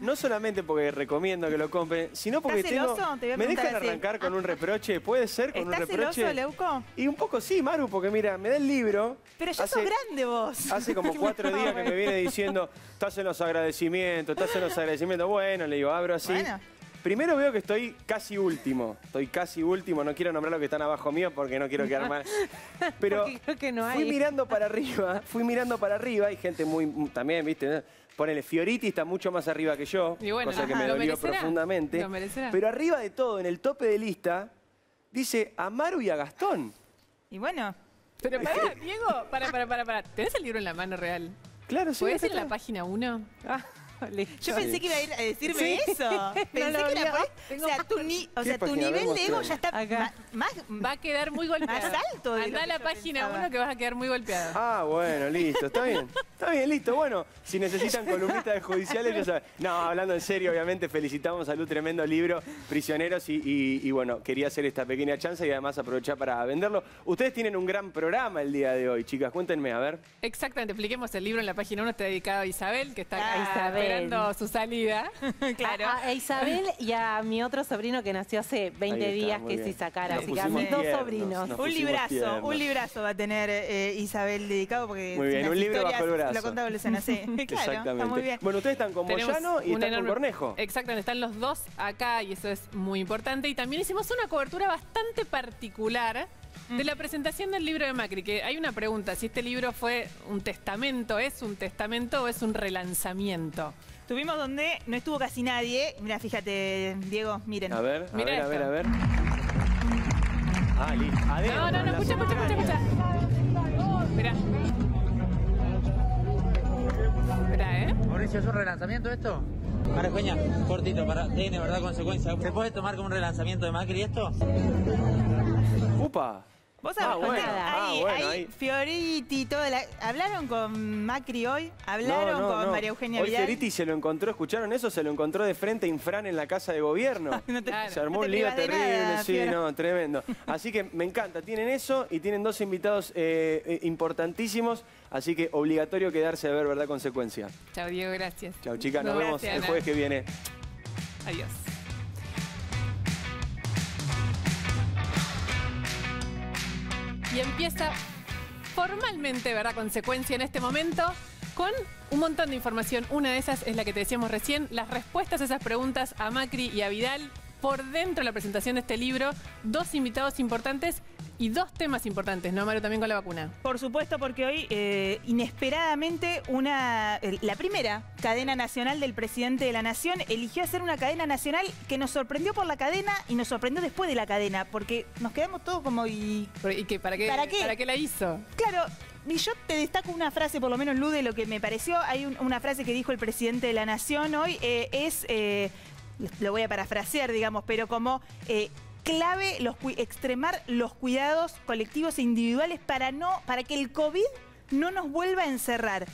No solamente porque recomiendo que lo compren, sino porque tengo, me dejan arrancar con ah. un reproche, puede ser con un reproche. celoso, Leuco? Y un poco sí, Maru, porque mira, me da el libro. Pero ya sos grande vos. Hace como cuatro días que me viene diciendo, estás en los agradecimientos, estás en los agradecimientos. Bueno, le digo, abro así. Bueno. Primero veo que estoy casi último. Estoy casi último. No quiero nombrar los que están abajo mío porque no quiero quedar mal. Pero que no hay. fui mirando para arriba, fui mirando para arriba Hay gente muy también, viste, Ponele, Fioriti está mucho más arriba que yo, y bueno, cosa que me dolió profundamente. Pero arriba de todo, en el tope de lista, dice Amaru y a Gastón. Y bueno. Pero pará, Diego, para, para, pará. ¿Tenés el libro en la mano real? Claro, sí. ¿Puedes ir la página 1? Ah. Yo pensé que iba a, ir a decirme eso. Pensé que era o sea, tu, nivel de ego ya está más... Va a quedar muy golpeado. Más alto. Anda a la página que vas a quedar muy golpeado. Ah, bueno, listo. Está bien. Está bien, listo. Bueno, si necesitan columnistas judiciales, ya saben. No, hablando en serio, obviamente, felicitamos a Lu, tremendo libro, Prisioneros, y, bueno, quería hacer esta pequeña chance y además aprovechar para venderlo. Ustedes tienen un gran programa el día de hoy, chicas. Cuéntenme, a ver. Exactamente, expliquemos el libro en la página 1, está dedicado a Isabel, que está ah, Isabel esperando em. su salida. claro. A, Isabel y a mi otro sobrino que nació hace 20 días, que se sacara, así que a mis dos sobrinos. Un librazo, un librazo va a tener eh, Isabel dedicado porque muy bien, un libro bajo el brazo. lo contaba Luciana, sí. claro, Exactamente. Muy bien. Bueno, ustedes están con Moyano y están con Cornejo. Exactamente, están los dos acá y eso es muy importante. Y también hicimos una cobertura bastante particular de la presentación del libro de Macri, que hay una pregunta, si este libro fue un testamento, ¿es un testamento o es un relanzamiento? Tuvimos donde no estuvo casi nadie. Mira, fíjate, Diego, miren. A ver, a ver, a ver, Ah, No, no, no, escucha, escucha, escucha, escucha. Mirá. Mirá, ¿eh? Mauricio, ¿es un relanzamiento esto? Maracuña, cortito, para, tiene verdad consecuencia. ¿Se puede tomar como un relanzamiento de Macri esto? ¡Upa! Vos sabés, ah, bueno, Fioriti, ¿Hablaron con Macri hoy? ¿Hablaron con María Eugenia Vidal? Hoy Fioriti se lo encontró, ¿escucharon eso? Se lo encontró de frente a Infran en la casa de gobierno. se armó un lío terrible, sí, no, tremendo. Así que me encanta, tienen eso y tienen dos invitados eh, eh, importantísimos, así que obligatorio quedarse a ver, ¿verdad? Consecuencia. Chao, Diego, gracias. Chao, chicas, nos vemos el jueves que viene. Adiós. y empieza formalmente, ¿verdad? Consecuencia en este momento con un montón de información. Una de esas es la que te decíamos recién, las respuestas a esas preguntas a Macri y a Vidal por dentro la presentación de este libro, dos invitados importantes y dos temas importantes, ¿no, Mario? También con la vacuna. Por supuesto, porque hoy, eh, inesperadamente, una, la primera cadena nacional del presidente de la Nación eligió hacer una cadena nacional que nos sorprendió por la cadena y nos sorprendió después de la cadena, porque nos quedamos todos como y... ¿Para qué, la hizo? Claro, y yo te destaco una frase, por lo menos, lude lo que me pareció. Hay una frase que dijo el presidente de la Nación hoy, eh, es eh, lo voy a parafrasear, digamos, pero como eh, clave los, extremar los cuidados colectivos e individuales para, no, para que el COVID no nos vuelva a encerrar.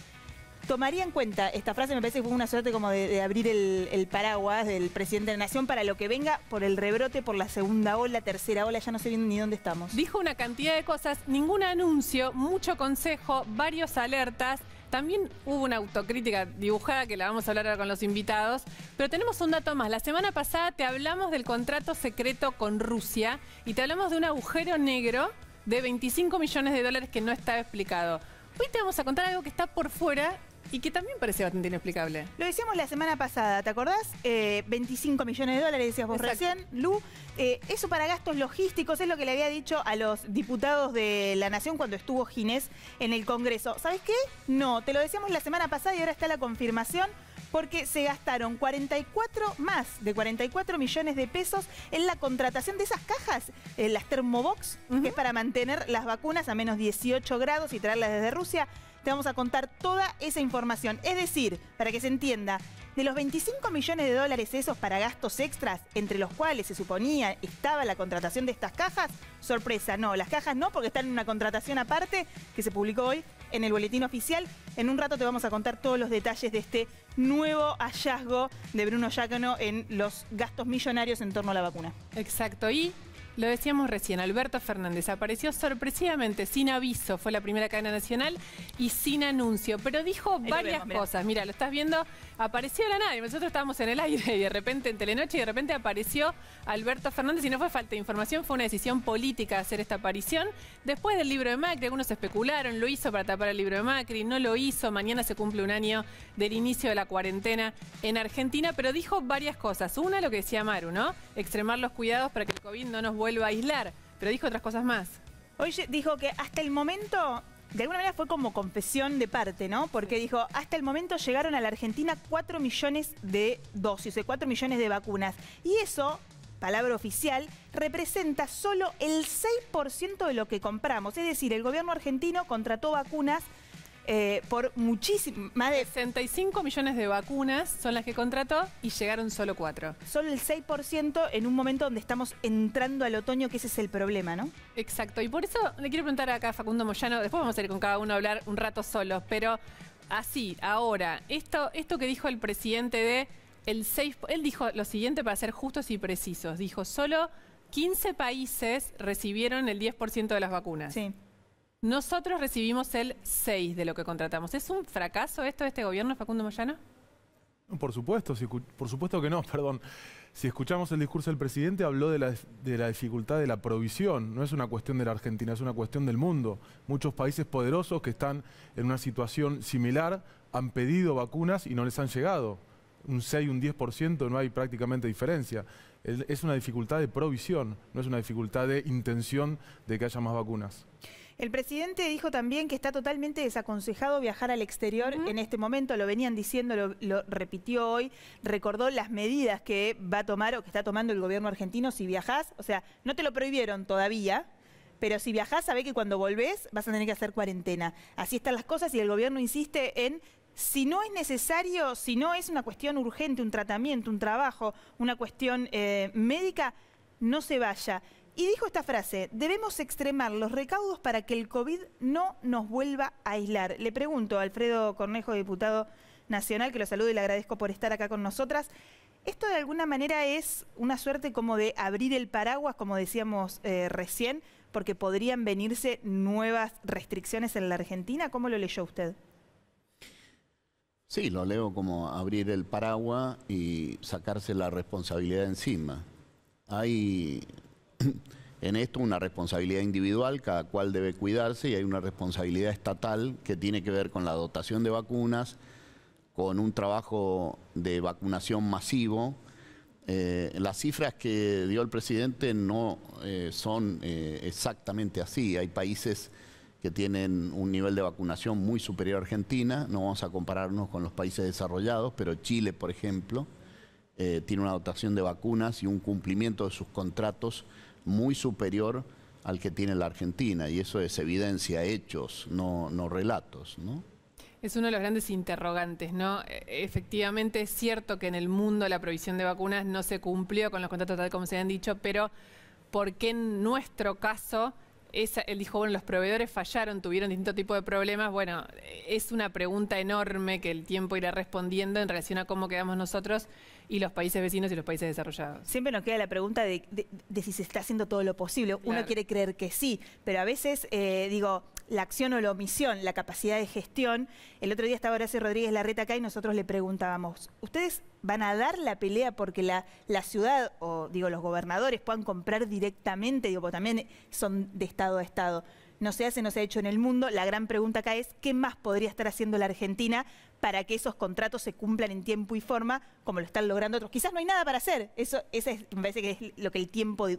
Tomaría en cuenta, esta frase me parece que fue una suerte como de, abrir el, paraguas del presidente de la Nación para lo que venga por el rebrote, por la segunda ola, tercera ola, ya no sé ni dónde estamos. Dijo una cantidad de cosas, ningún anuncio, mucho consejo, varios alertas. También hubo una autocrítica dibujada que la vamos a hablar ahora con los invitados, pero tenemos un dato más. La semana pasada te hablamos del contrato secreto con Rusia y te hablamos de un agujero negro de 25 millones de dólares que no estaba explicado. Hoy te vamos a contar algo que está por fuera y que también parecía bastante inexplicable. Lo decíamos la semana pasada, ¿te acordás? 25 eh, millones de dólares, decías vos recién, Lu. Eh, eso para gastos logísticos es lo que le había dicho a los diputados de la Nación cuando estuvo Ginés en el Congreso. ¿Sabes qué? No, te lo decíamos la semana pasada y ahora está la confirmación porque se gastaron 44 más de 44 millones de pesos en la contratación de esas cajas, eh, las Thermobox, que es para mantener las vacunas a menos 18 grados y traerlas desde Rusia te vamos a contar toda esa información. Es decir, para que se entienda, de los 25 millones de dólares esos para gastos extras, entre los cuales se suponía estaba la contratación de estas cajas, sorpresa, no, las cajas no, porque están en una contratación aparte que se publicó hoy en el boletín oficial. En un rato te vamos a contar todos los detalles de este nuevo hallazgo de Bruno Yácano en los gastos millonarios en torno a la vacuna. Exacto, y lo decíamos recién, Alberto Fernández apareció sorpresivamente, sin aviso, fue la primera cadena nacional y sin anuncio, pero dijo varias cosas. Mira, lo estás viendo, apareció la nadie nosotros estábamos en el aire y de repente en Telenoche y de repente apareció Alberto Fernández y no fue falta de información, fue una decisión política hacer esta aparición. Después del libro de Macri, algunos especularon, lo hizo para tapar el libro de Macri, no lo hizo, mañana se cumple un año del inicio de la cuarentena en Argentina, pero dijo varias cosas. Una, lo que decía Maru, ¿no? Extremar los cuidados para que el COVID no nos vuelva a aislar. Pero dijo otras cosas más. Oye, dijo que hasta el momento de alguna manera fue como confesión de parte, ¿no? Porque dijo, hasta el momento llegaron a la Argentina 4 millones de dosis, sea, eh, 4 millones de vacunas. Y eso, palabra oficial, representa solo el 6% de lo que compramos. Es decir, el gobierno argentino contrató vacunas eh, por muchísimo, más de 65 millones de vacunas son las que contrató y llegaron solo cuatro. Solo el 6% en un momento donde estamos entrando al otoño, que ese es el problema, ¿no? Exacto, y por eso le quiero preguntar acá a Facundo Moyano, después vamos a ir con cada uno a hablar un rato solo, pero así, ahora, esto, esto que dijo el presidente de el 6, él dijo lo siguiente para ser justos y precisos, dijo, solo 15 países recibieron el 10% de las vacunas. Sí. Nosotros recibimos el 6 de lo que contratamos. ¿Es un fracaso esto de este gobierno, Facundo Moyano? Por supuesto, por supuesto que no, perdón. Si escuchamos el discurso del presidente, habló de la, dificultad de la provisión. No es una cuestión de la Argentina, es una cuestión del mundo. Muchos países poderosos que están en una situación similar han pedido vacunas y no les han llegado. Un 6, un 10%, no hay prácticamente diferencia. Es una dificultad de provisión, no es una dificultad de intención de que haya más vacunas. El presidente dijo también que está totalmente desaconsejado viajar al exterior en este momento, lo venían diciendo, lo, repitió hoy, recordó las medidas que va a tomar o que está tomando el gobierno argentino si viajás, o sea, no te lo prohibieron todavía. Pero si viajás, sabés que cuando volvés vas a tener que hacer cuarentena. Así están las cosas y el gobierno insiste en si no es necesario, si no es una cuestión urgente, un tratamiento, un trabajo, una cuestión eh, médica, no se vaya. Y dijo esta frase, debemos extremar los recaudos para que el COVID no nos vuelva a aislar. Le pregunto a Alfredo Cornejo, diputado nacional, que lo saludo y le agradezco por estar acá con nosotras. ¿Esto de alguna manera es una suerte como de abrir el paraguas, como decíamos eh, recién, porque podrían venirse nuevas restricciones en la Argentina? ¿Cómo lo leyó usted? Sí, lo leo como abrir el paraguas y sacarse la responsabilidad encima. Hay en esto una responsabilidad individual, cada cual debe cuidarse y hay una responsabilidad estatal que tiene que ver con la dotación de vacunas, con un trabajo de vacunación masivo. Eh, las cifras que dio el presidente no eh, son eh, exactamente así. Hay países que tienen un nivel de vacunación muy superior a Argentina, no vamos a compararnos con los países desarrollados, pero Chile, por ejemplo, tiene una dotación de vacunas y un cumplimiento de sus contratos muy superior al que tiene la Argentina y eso es evidencia, hechos, no, relatos, ¿no? Es uno de los grandes interrogantes, ¿no? E, efectivamente es cierto que en el mundo la provisión de vacunas no se cumplió con los contratos tal como se han dicho, pero ¿por qué en nuestro caso él dijo, bueno, los proveedores fallaron, tuvieron distinto tipo de problemas. Bueno, es una pregunta enorme que el tiempo irá respondiendo en relación a cómo quedamos nosotros y los países vecinos y los países desarrollados. Siempre nos queda la pregunta de, si se está haciendo todo lo posible. Uno quiere creer que sí, pero a veces, eh, digo, la acción o la omisión, la capacidad de gestión. El otro día estaba Horacio Rodríguez Larreta acá y nosotros le preguntábamos, ¿ustedes van a dar la pelea porque la, la ciudad o, digo, los gobernadores puedan comprar directamente? Digo, porque también son de estado a estado no se hace, no se ha hecho en el mundo. La gran pregunta acá es, ¿qué más podría estar haciendo la Argentina para que esos contratos se cumplan en tiempo y forma, como lo están logrando otros. Quizás no hay nada para hacer. Eso, eso me parece que es lo que el tiempo de,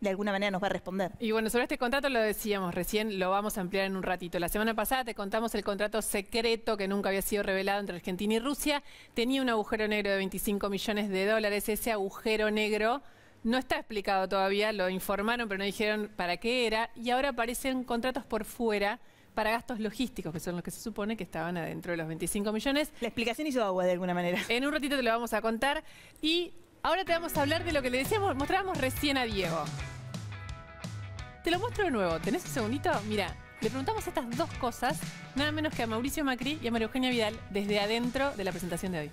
de alguna manera nos va a responder. Y bueno, sobre este contrato lo decíamos recién, lo vamos a ampliar en un ratito. La semana pasada te contamos el contrato secreto que nunca había sido revelado entre Argentina y Rusia. Tenía un agujero negro de 25 millones de dólares. Ese agujero negro no está explicado todavía, lo informaron, pero no dijeron para qué era. Y ahora aparecen contratos por fuera para gastos logísticos, que son los que se supone que estaban adentro de los 25 millones. La explicación hizo agua de alguna manera. En un ratito te lo vamos a contar. Y ahora te vamos a hablar de lo que le decíamos, mostrábamos recién a Diego. Te lo muestro de nuevo. ¿Tenés un segundito? Mira, le preguntamos estas dos cosas, nada menos que a Mauricio Macri y a María Eugenia Vidal, desde adentro de la presentación de hoy.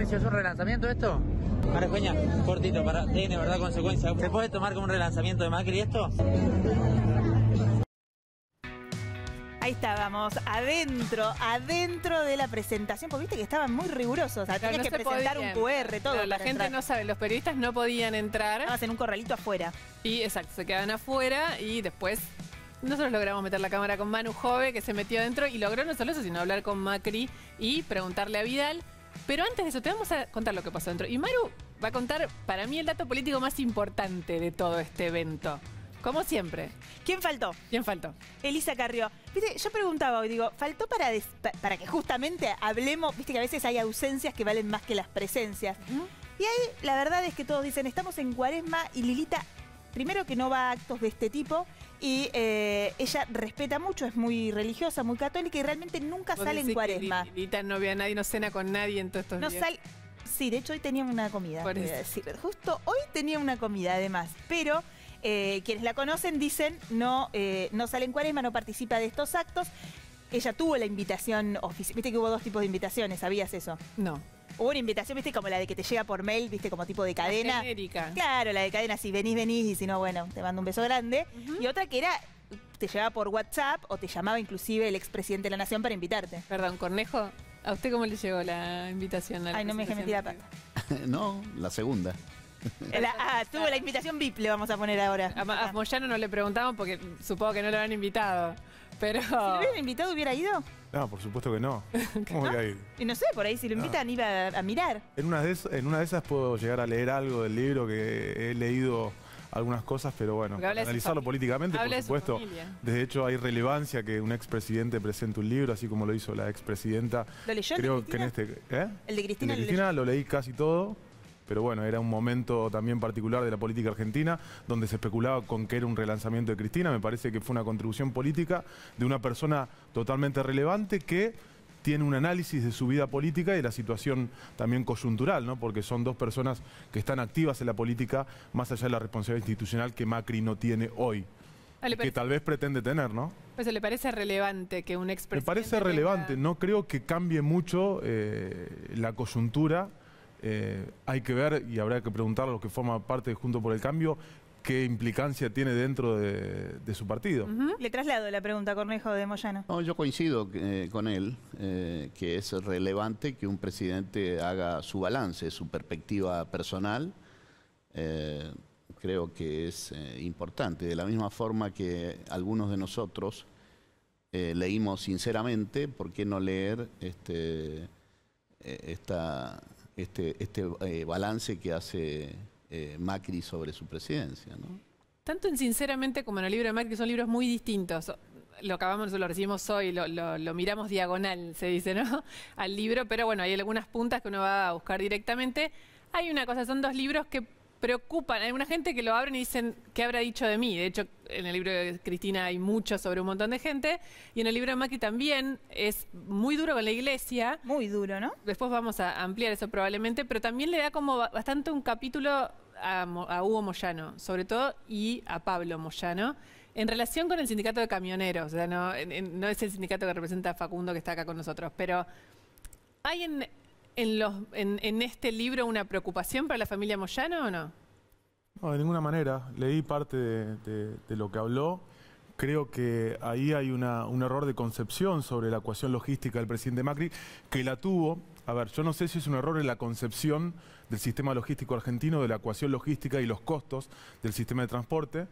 ¿es un relanzamiento esto? Maracuña, cortito, para, tiene verdad consecuencia. ¿Se puede tomar como un relanzamiento de Macri esto? Ahí estábamos, adentro, adentro de la presentación, porque viste que estaban muy rigurosos, o que presentar un QR, todo. la gente no sabe, los periodistas no podían entrar. Estabas en un corralito afuera. Y exacto, se quedaban afuera y después nosotros logramos meter la cámara con Manu Jove, que se metió adentro y logró no solo eso, sino hablar con Macri y preguntarle a Vidal. Pero antes de eso, te vamos a contar lo que pasó dentro. Y Maru va a contar, para mí, el dato político más importante de todo este evento. Como siempre. ¿Quién faltó? ¿Quién faltó? Elisa Carrió. yo preguntaba hoy, digo, ¿faltó para, para que justamente hablemos? Viste que a veces hay ausencias que valen más que las presencias. Y ahí la verdad es que todos dicen, estamos en cuaresma y Lilita, primero que no va a actos de este tipo, y eh, ella respeta mucho, es muy religiosa, muy católica y realmente nunca sale en cuaresma. no ve a nadie, no cena con nadie en todos estos no días. sí, de hecho hoy tenía una comida. Justo hoy tenía una comida además, pero... Eh, quienes la conocen dicen no, eh, no sale en cuaresma, no participa de estos actos. Ella tuvo la invitación oficial. Viste que hubo dos tipos de invitaciones, ¿sabías eso? No. Hubo una invitación, viste, como la de que te llega por mail, viste, como tipo de cadena. Claro, la de cadena, si venís, venís, y si no, bueno, te mando un beso grande. Y otra que era te llevaba por WhatsApp o te llamaba inclusive el expresidente de la Nación para invitarte. Perdón, Cornejo, ¿a usted cómo le llegó la invitación? Ay, no me dejé mentir la no, la segunda. La, ah, tuvo la invitación VIP, le vamos a poner ahora. A, Moyano no le preguntamos porque supongo que no lo han invitado. Pero... Si lo hubieran invitado, ¿hubiera ido? No, por supuesto que no. ¿Cómo a Y no sé, por ahí si lo invitan iba a, mirar. En una, de, en una de esas puedo llegar a leer algo del libro que he leído algunas cosas, pero bueno, analizarlo políticamente, por supuesto. De hecho, hay relevancia que un expresidente presente un libro, así como lo hizo la expresidenta. ¿Lo leyó Creo que en este... ¿eh? El de Cristina, El de Cristina lo leí casi todo pero bueno, era un momento también particular de la política argentina, donde se especulaba con que era un relanzamiento de Cristina. Me parece que fue una contribución política de una persona totalmente relevante que tiene un análisis de su vida política y de la situación también coyuntural, ¿no? porque son dos personas que están activas en la política, más allá de la responsabilidad institucional que Macri no tiene hoy. Ah, que tal vez pretende tener, ¿no? Pues le parece relevante que un experto Me parece relevante, no creo que cambie mucho eh, la coyuntura eh, hay que ver y habrá que preguntar a los que forman parte de Junto por el Cambio qué implicancia tiene dentro de, su partido. Le traslado la pregunta a Cornejo de Moyano. No, yo coincido eh, con él, eh, que es relevante que un presidente haga su balance, su perspectiva personal. creo que es importante. De la misma forma que algunos de nosotros leímos sinceramente, ¿por qué no leer este, esta este, este eh, balance que hace eh, Macri sobre su presidencia. Tanto en Sinceramente como en el libro de Macri son libros muy distintos. Lo acabamos, lo recibimos hoy, lo, miramos diagonal, se dice, ¿no? Al libro, pero bueno, hay algunas puntas que uno va a buscar directamente. Hay una cosa, son dos libros que preocupan. Hay una gente que lo abren y dicen, ¿qué habrá dicho de mí? De hecho, en el libro de Cristina hay mucho sobre un montón de gente, y en el libro de Macri también es muy duro con la iglesia. Muy duro, ¿no? Después vamos a ampliar eso probablemente, pero también le da como bastante un capítulo a, Hugo Moyano, sobre todo, y a Pablo Moyano, en relación con el sindicato de camioneros. O sea, no, no es el sindicato que representa a Facundo que está acá con nosotros, pero hay en, los, en este libro una preocupación para la familia Moyano o no? No, de ninguna manera. Leí parte de, lo que habló. Creo que ahí hay un error de concepción sobre la ecuación logística del presidente Macri, que la tuvo. A ver, yo no sé si es un error en la concepción del sistema logístico argentino, de la ecuación logística y los costos del sistema de transporte.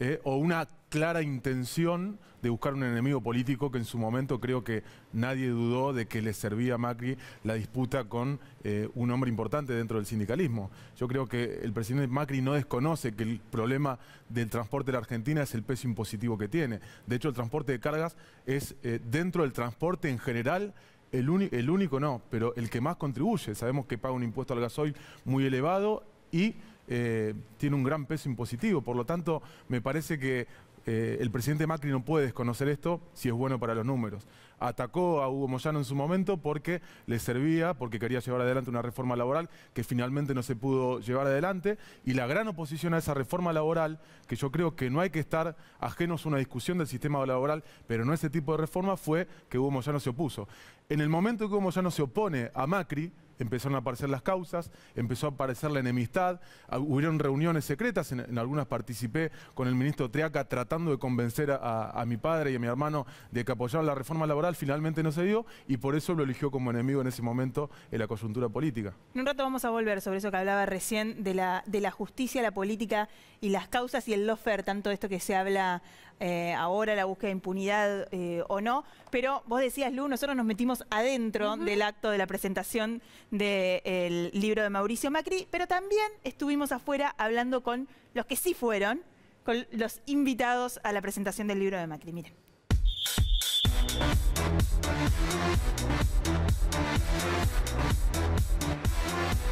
Eh, o una clara intención de buscar un enemigo político que en su momento creo que nadie dudó de que le servía a Macri la disputa con eh, un hombre importante dentro del sindicalismo. Yo creo que el presidente Macri no desconoce que el problema del transporte de la Argentina es el peso impositivo que tiene. De hecho, el transporte de cargas es eh, dentro del transporte en general el, el único no, pero el que más contribuye. Sabemos que paga un impuesto al gasoil muy elevado y eh, tiene un gran peso impositivo. Por lo tanto, me parece que eh, el presidente Macri no puede desconocer esto si es bueno para los números atacó a Hugo Moyano en su momento porque le servía, porque quería llevar adelante una reforma laboral que finalmente no se pudo llevar adelante. Y la gran oposición a esa reforma laboral, que yo creo que no hay que estar ajenos a una discusión del sistema laboral, pero no a ese tipo de reforma, fue que Hugo Moyano se opuso. En el momento que Hugo Moyano se opone a Macri, empezaron a aparecer las causas, empezó a aparecer la enemistad, hubieron reuniones secretas, en, algunas participé con el ministro Triaca tratando de convencer a, mi padre y a mi hermano de que apoyaran la reforma laboral finalmente no se dio y por eso lo eligió como enemigo en ese momento en la coyuntura política. En un rato vamos a volver sobre eso que hablaba recién de la, de la justicia, la política y las causas y el lofer, tanto esto que se habla eh, ahora, la búsqueda de impunidad eh, o no. Pero vos decías, Lu, nosotros nos metimos adentro del acto de la presentación del libro de Mauricio Macri, pero también estuvimos afuera hablando con los que sí fueron, con los invitados a la presentación del libro de Macri. Miren.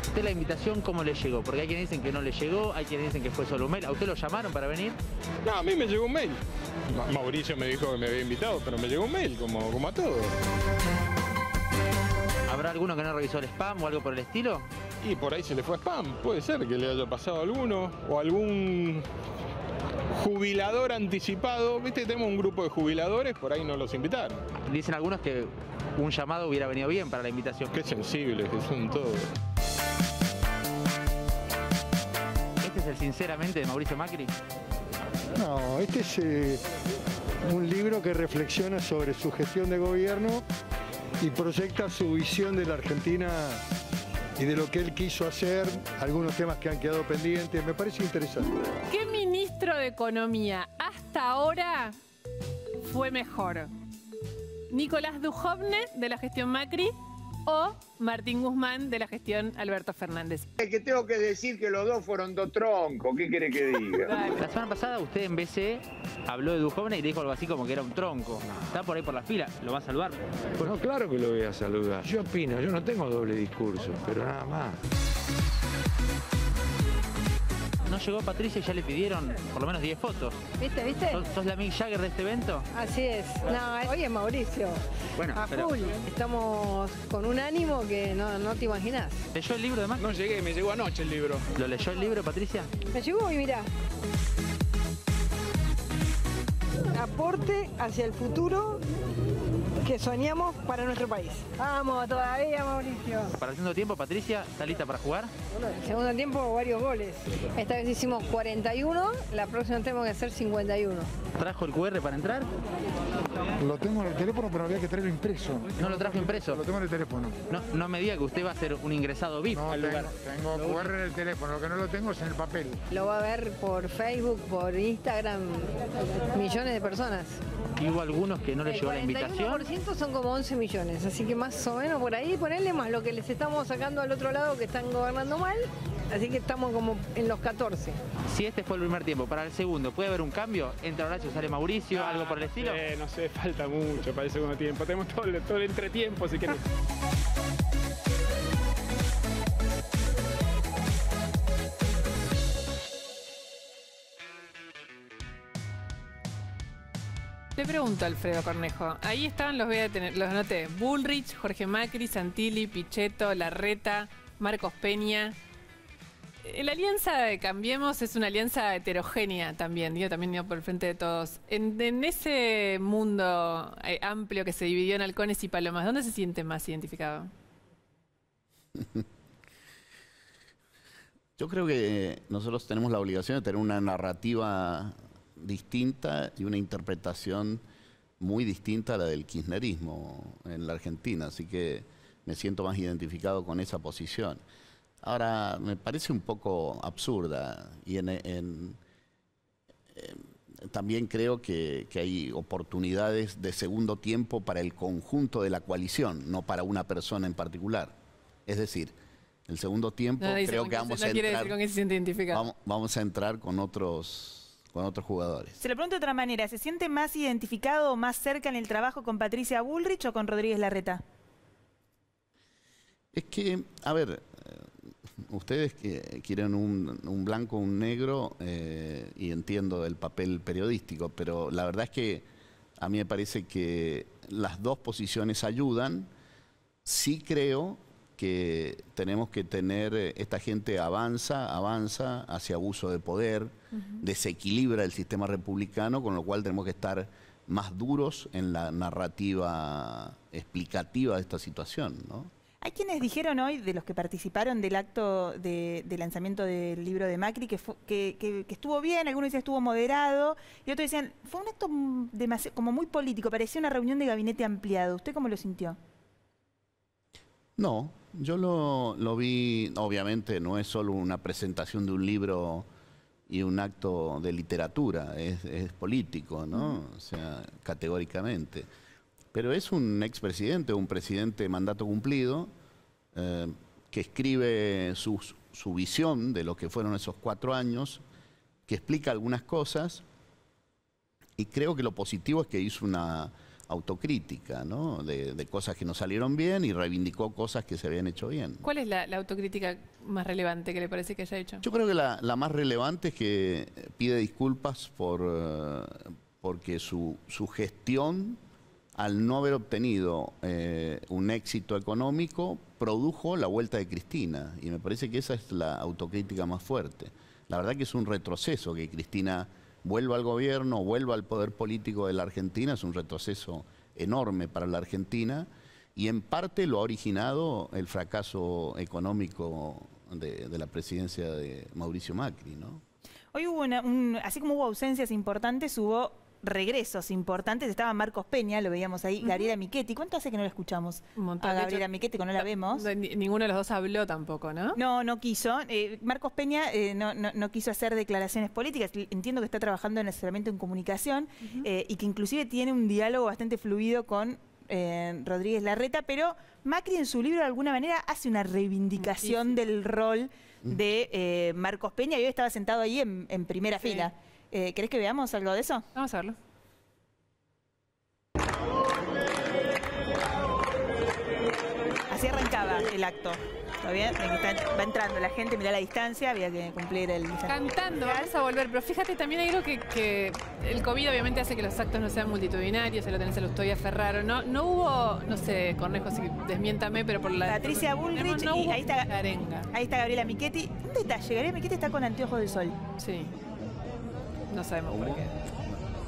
¿Usted la invitación cómo le llegó? Porque hay quienes dicen que no le llegó, hay quienes dicen que fue solo un mail. ¿A usted lo llamaron para venir? No, a mí me llegó un mail. Mauricio me dijo que me había invitado, pero me llegó un mail, como, como a todos. ¿Habrá alguno que no revisó el spam o algo por el estilo? Y por ahí se le fue spam, puede ser que le haya pasado a alguno o algún jubilador anticipado. Viste, tenemos un grupo de jubiladores, por ahí no los invitaron. Dicen algunos que un llamado hubiera venido bien para la invitación. Qué sensible que son todos. ¿Este es el Sinceramente de Mauricio Macri? No, este es eh, un libro que reflexiona sobre su gestión de gobierno y proyecta su visión de la Argentina y de lo que él quiso hacer, algunos temas que han quedado pendientes. Me parece interesante. ¿Qué ministro de Economía hasta ahora fue mejor? Nicolás Dujovne, de la gestión Macri, o Martín Guzmán de la gestión Alberto Fernández. Es que tengo que decir que los dos fueron dos troncos, ¿qué quiere que diga? La semana pasada usted en BC habló de Dujovne y dijo algo así como que era un tronco. Está por ahí por las fila, ¿lo va a saludar? Bueno, claro que lo voy a saludar. Yo opino, yo no tengo doble discurso, pero nada más no llegó Patricia y ya le pidieron por lo menos 10 fotos. ¿Viste, viste? ¿Sos, la Mick Jagger de este evento? Así es. No, hoy es Mauricio. Bueno, a Estamos con un ánimo que no, te imaginas. ¿Leyó el libro de además? No llegué, me llegó anoche el libro. ¿Lo leyó el libro, Patricia? Me llegó y mirá. Aporte hacia el futuro que soñamos para nuestro país. Vamos todavía, Mauricio. Para el segundo tiempo, Patricia, ¿está lista para jugar? segundo tiempo, varios goles. Esta vez hicimos 41, la próxima tenemos que hacer 51. ¿Trajo el QR para entrar? Lo tengo en el teléfono, pero había que traerlo impreso. ¿No lo trajo impreso? Lo tengo en el teléfono. No, me diga que usted va a ser un ingresado vivo. al tengo, lugar. Tengo QR en el teléfono, lo que no lo tengo es en el papel. Lo va a ver por Facebook, por Instagram, millones de personas. Y hubo algunos que no le llegó la invitación son como 11 millones, así que más o menos por ahí ponerle más lo que les estamos sacando al otro lado que están gobernando mal, así que estamos como en los 14. Si este fue el primer tiempo, para el segundo, ¿puede haber un cambio? ¿Entra Horacio, sale Mauricio, ah, algo por el estilo? no sé, falta mucho para el segundo tiempo, tenemos todo, todo el entretiempo si querés. Le pregunto, Alfredo Cornejo. Ahí estaban, los voy a tener, los anoté. Bullrich, Jorge Macri, Santilli, Pichetto, Larreta, Marcos Peña. Eh, la alianza de Cambiemos es una alianza heterogénea también, digo, también digo, por el frente de todos. En, ese mundo eh, amplio que se dividió en halcones y palomas, ¿dónde se siente más identificado? Yo creo que eh, nosotros tenemos la obligación de tener una narrativa distinta y una interpretación muy distinta a la del kirchnerismo en la Argentina, así que me siento más identificado con esa posición. Ahora, me parece un poco absurda y eh, también creo que, hay oportunidades de segundo tiempo para el conjunto de la coalición, no para una persona en particular. Es decir, el segundo tiempo creo que vamos a, entrar, vamos a entrar con otros con otros jugadores. Se lo pregunto de otra manera, ¿se siente más identificado o más cerca en el trabajo con Patricia Bullrich o con Rodríguez Larreta? Es que, a ver, eh, ustedes quieren un, un blanco, un negro, eh, y entiendo el papel periodístico, pero la verdad es que a mí me parece que las dos posiciones ayudan. Sí creo que tenemos que tener, eh, esta gente avanza, avanza hacia abuso de poder, desequilibra el sistema republicano, con lo cual tenemos que estar más duros en la narrativa explicativa de esta situación. ¿no? Hay quienes dijeron hoy, de los que participaron del acto de, lanzamiento del libro de Macri, que, que, estuvo bien, algunos decían estuvo moderado, y otros decían, fue un acto como muy político, parecía una reunión de gabinete ampliado. ¿Usted cómo lo sintió? No, yo lo, vi, obviamente no es solo una presentación de un libro y un acto de literatura, es, político, ¿no? O sea, categóricamente. Pero es un expresidente, un presidente de mandato cumplido, eh, que escribe su visión de lo que fueron esos cuatro años, que explica algunas cosas, y creo que lo positivo es que hizo una autocrítica, ¿no? De, cosas que no salieron bien y reivindicó cosas que se habían hecho bien. ¿Cuál es la, autocrítica más relevante que le parece que haya hecho? Yo creo que la, más relevante es que pide disculpas por eh, porque su, su, gestión, al no haber obtenido eh, un éxito económico, produjo la vuelta de Cristina. Y me parece que esa es la autocrítica más fuerte. La verdad que es un retroceso que Cristina vuelva al gobierno, vuelva al poder político de la Argentina, es un retroceso enorme para la Argentina y en parte lo ha originado el fracaso económico de, la presidencia de Mauricio Macri, ¿no? Hoy hubo una, así como hubo ausencias importantes, hubo regresos importantes estaba Marcos Peña, lo veíamos ahí, Gabriela Michetti. ¿Cuánto hace que no la escuchamos? A Gabriela Michetti, que no la vemos. ninguno de los dos habló tampoco, ¿no? No, no quiso. Eh, Marcos Peña eh, no, quiso hacer declaraciones políticas. Entiendo que está trabajando necesariamente en comunicación eh, y que inclusive tiene un diálogo bastante fluido con Rodríguez Larreta, pero Macri en su libro de alguna manera hace una reivindicación del rol mm. de Marcos Peña, yo estaba sentado ahí en, primera fila. Eh, ¿Querés que veamos algo de eso? Vamos a verlo. Así arrancaba el acto. Bien? va entrando la gente, mira la distancia, había que cumplir el... Cantando, vamos a volver, pero fíjate, también hay algo que, el COVID obviamente hace que los actos no sean multitudinarios, se lo tenés a Toya Ferraro, no, no hubo, no sé, Cornejo, si desmiéntame, pero por la... Patricia Bullrich y ahí está, Gabriela Michetti. Un detalle, Gabriela Michetti está con anteojos del sol. Sí. No sabemos por qué.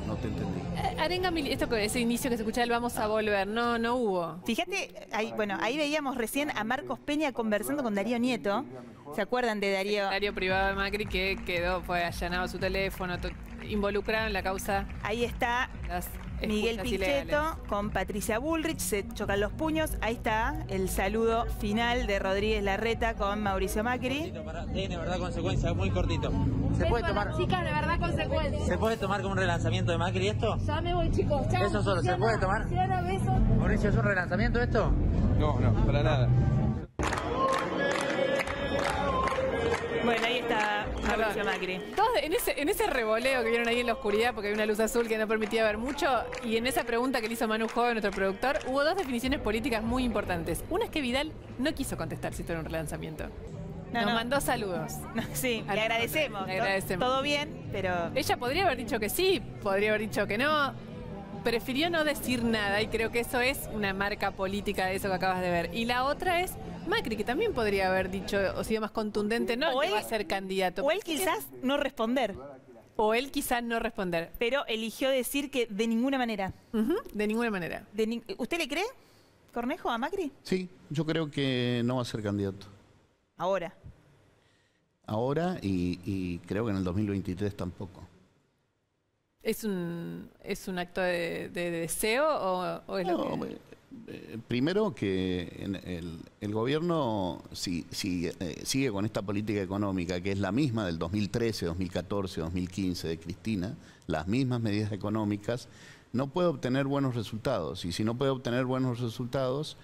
No te entendí. Eh, arenga, esto, ese inicio que se escuchaba, el vamos a volver. No, no hubo. Fíjate, ahí, bueno, ahí veíamos recién a Marcos Peña conversando con Darío Nieto. ¿Se acuerdan de Darío? Darío privado de Macri que quedó, fue allanado su teléfono, involucrado en la causa. Ahí está. Miguel Pichetto con Patricia Bullrich, se chocan los puños. Ahí está el saludo final de Rodríguez Larreta con Mauricio Macri. Tiene verdad consecuencia, muy cortito. ¿Se puede tomar? Chicas, de verdad consecuencia. ¿Se puede tomar como un relanzamiento de Macri esto? Ya me voy, chicos. Eso solo, ¿se puede tomar? Mauricio, ¿es un relanzamiento esto? No, no, para nada. Bueno, ahí está Mauricio Macri. en, ese, en ese revoleo que vieron ahí en la oscuridad, porque había una luz azul que no permitía ver mucho, y en esa pregunta que le hizo Manu Joven, nuestro productor, hubo dos definiciones políticas muy importantes. Una es que Vidal no quiso contestar si esto era un relanzamiento. Nos mandó saludos. sí, le agradecemos. le agradecemos. Todo bien, pero... Ella podría haber dicho que sí, podría haber dicho que no, prefirió no decir nada y creo que eso es una marca política de eso que acabas de ver. Y la otra es Macri, que también podría haber dicho o sido más contundente, no, que va a ser candidato. O él quizás no responder. O él quizás no responder. Pero eligió decir que de ninguna manera. de ninguna manera. ¿Usted le cree, Cornejo, a Macri? Sí, yo creo que no va a ser candidato. Ahora. Ahora y, creo que en el 2023 tampoco. ¿Es un, es un acto de, deseo o, es lo que... Eh, primero que el, gobierno, si, eh, sigue con esta política económica, que es la misma del 2013, 2014, 2015 de Cristina, las mismas medidas económicas, no puede obtener buenos resultados. Y si no puede obtener buenos resultados,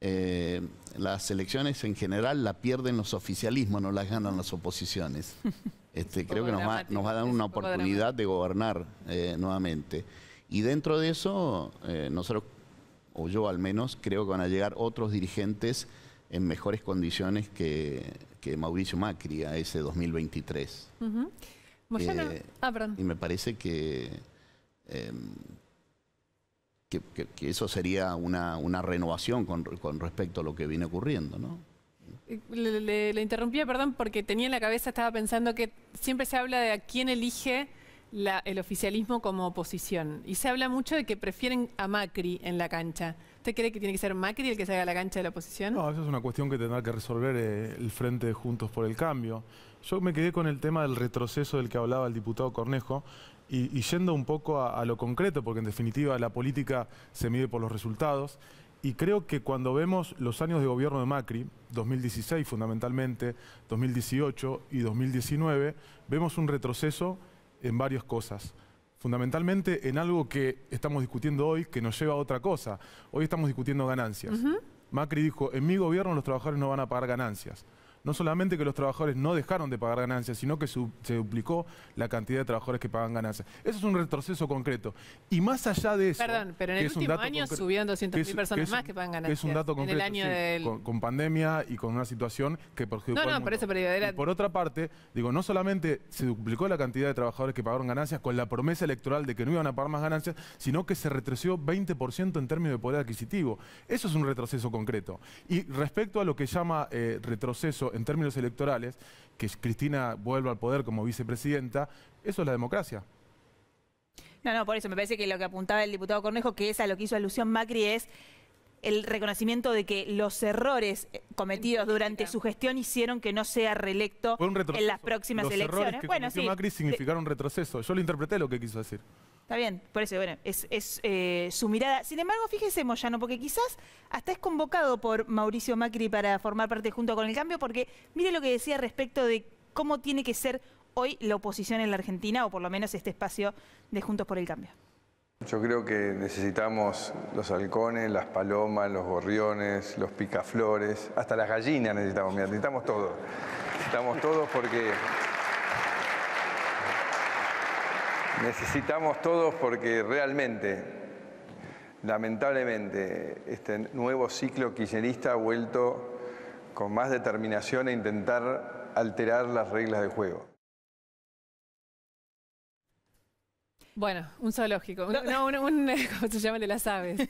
eh, las elecciones en general las pierden los oficialismos, no las ganan las oposiciones. Este, creo que nos va, a dar una oportunidad de gobernar nuevamente. Y dentro de eso, nosotros o yo al menos, creo que van a llegar otros dirigentes en mejores condiciones que, que Mauricio Macri a ese 2023. Pues eh, ah, y me parece em, que, eso sería una, una renovación con, con, respecto a lo que viene ocurriendo, ¿no? Le, le, le interrumpía, perdón, porque tenía en la cabeza, estaba pensando que siempre se habla de a quién elige el oficialismo como oposición. Y se habla mucho de que prefieren a Macri en la cancha. ¿Usted cree que tiene que ser Macri el que salga a la cancha de la oposición? No, eso es una cuestión que tendrá que resolver eh, el Frente de Juntos por el Cambio. Yo me quedé con el tema del retroceso del que hablaba el diputado Cornejo. Y, yendo un poco a, a lo concreto, porque en definitiva la política se mide por los resultados, y creo que cuando vemos los años de gobierno de Macri, 2016 fundamentalmente, 2018 y 2019, vemos un retroceso en varias cosas. Fundamentalmente en algo que estamos discutiendo hoy que nos lleva a otra cosa. Hoy estamos discutiendo ganancias. Macri dijo, en mi gobierno los trabajadores no van a pagar ganancias no solamente que los trabajadores no dejaron de pagar ganancias, sino que se duplicó la cantidad de trabajadores que pagan ganancias. Eso es un retroceso concreto. Y más allá de eso... Perdón, pero en el último año subieron 200.000 personas más que pagan ganancias. Es un dato concreto, con, pandemia y con una situación que No, no, Por, eso, por otra parte, digo, no solamente se duplicó la cantidad de trabajadores que pagaron ganancias con la promesa electoral de que no iban a pagar más ganancias, sino que se retrocedió 20% en términos de poder adquisitivo. Eso es un retroceso concreto. Y respecto a lo que llama eh, retroceso en términos electorales, que Cristina vuelva al poder como vicepresidenta, eso es la democracia. No, no, por eso me parece que lo que apuntaba el diputado Cornejo, que es a lo que hizo alusión Macri, es el reconocimiento de que los errores eh, cometidos durante su gestión hicieron que no sea reelecto en las próximas los elecciones. que bueno, sí. Macri significaron retroceso. Yo lo interpreté lo que quiso decir. Está bien, por eso, bueno, es, eh, su mirada. Sin embargo, fíjese, Moyano, porque quizás hasta es convocado por Mauricio Macri para formar parte junto con el cambio, porque mire lo que decía respecto de cómo tiene que ser hoy la oposición en la Argentina, o por lo menos este espacio de Juntos por el Cambio. Yo creo que necesitamos los halcones, las palomas, los gorriones, los picaflores, hasta las gallinas necesitamos, necesitamos todos Necesitamos todos porque Necesitamos todos porque realmente, lamentablemente, este nuevo ciclo kirchnerista ha vuelto con más determinación a intentar alterar las reglas del juego. Bueno, un zoológico. no, un, ¿cómo se llama de las aves?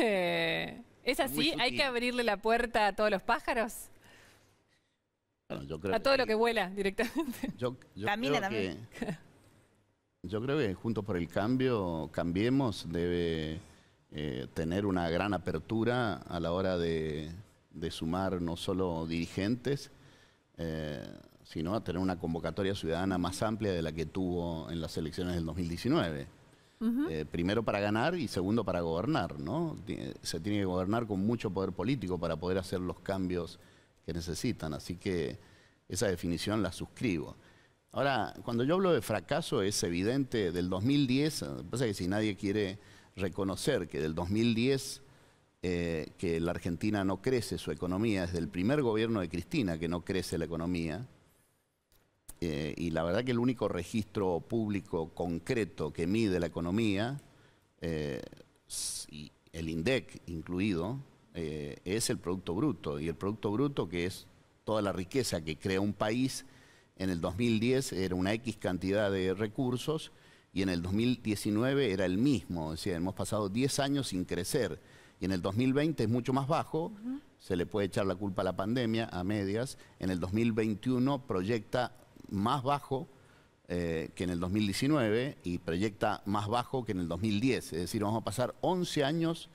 Eh, ¿Es así? ¿Hay que abrirle la puerta a todos los pájaros? a todo lo que vuela directamente. Camina también. Yo creo que junto por el Cambio, Cambiemos, debe eh, tener una gran apertura a la hora de, sumar no solo dirigentes, eh, sino a tener una convocatoria ciudadana más amplia de la que tuvo en las elecciones del 2019. Eh, primero para ganar y segundo para gobernar, ¿no? Se tiene que gobernar con mucho poder político para poder hacer los cambios que necesitan, así que esa definición la suscribo. Ahora, cuando yo hablo de fracaso es evidente del 2010, pasa que si nadie quiere reconocer que del 2010 eh, que la Argentina no crece su economía, desde el primer gobierno de Cristina que no crece la economía, eh, y la verdad que el único registro público concreto que mide la economía, eh, el INDEC incluido, es el Producto Bruto, y el Producto Bruto que es toda la riqueza que crea un país en el 2010 era una X cantidad de recursos y en el 2019 era el mismo, es decir, hemos pasado 10 años sin crecer y en el 2020 es mucho más bajo, se le puede echar la culpa a la pandemia a medias, en el 2021 proyecta más bajo eh, que en el 2019 y proyecta más bajo que en el 2010, es decir, vamos a pasar 11 años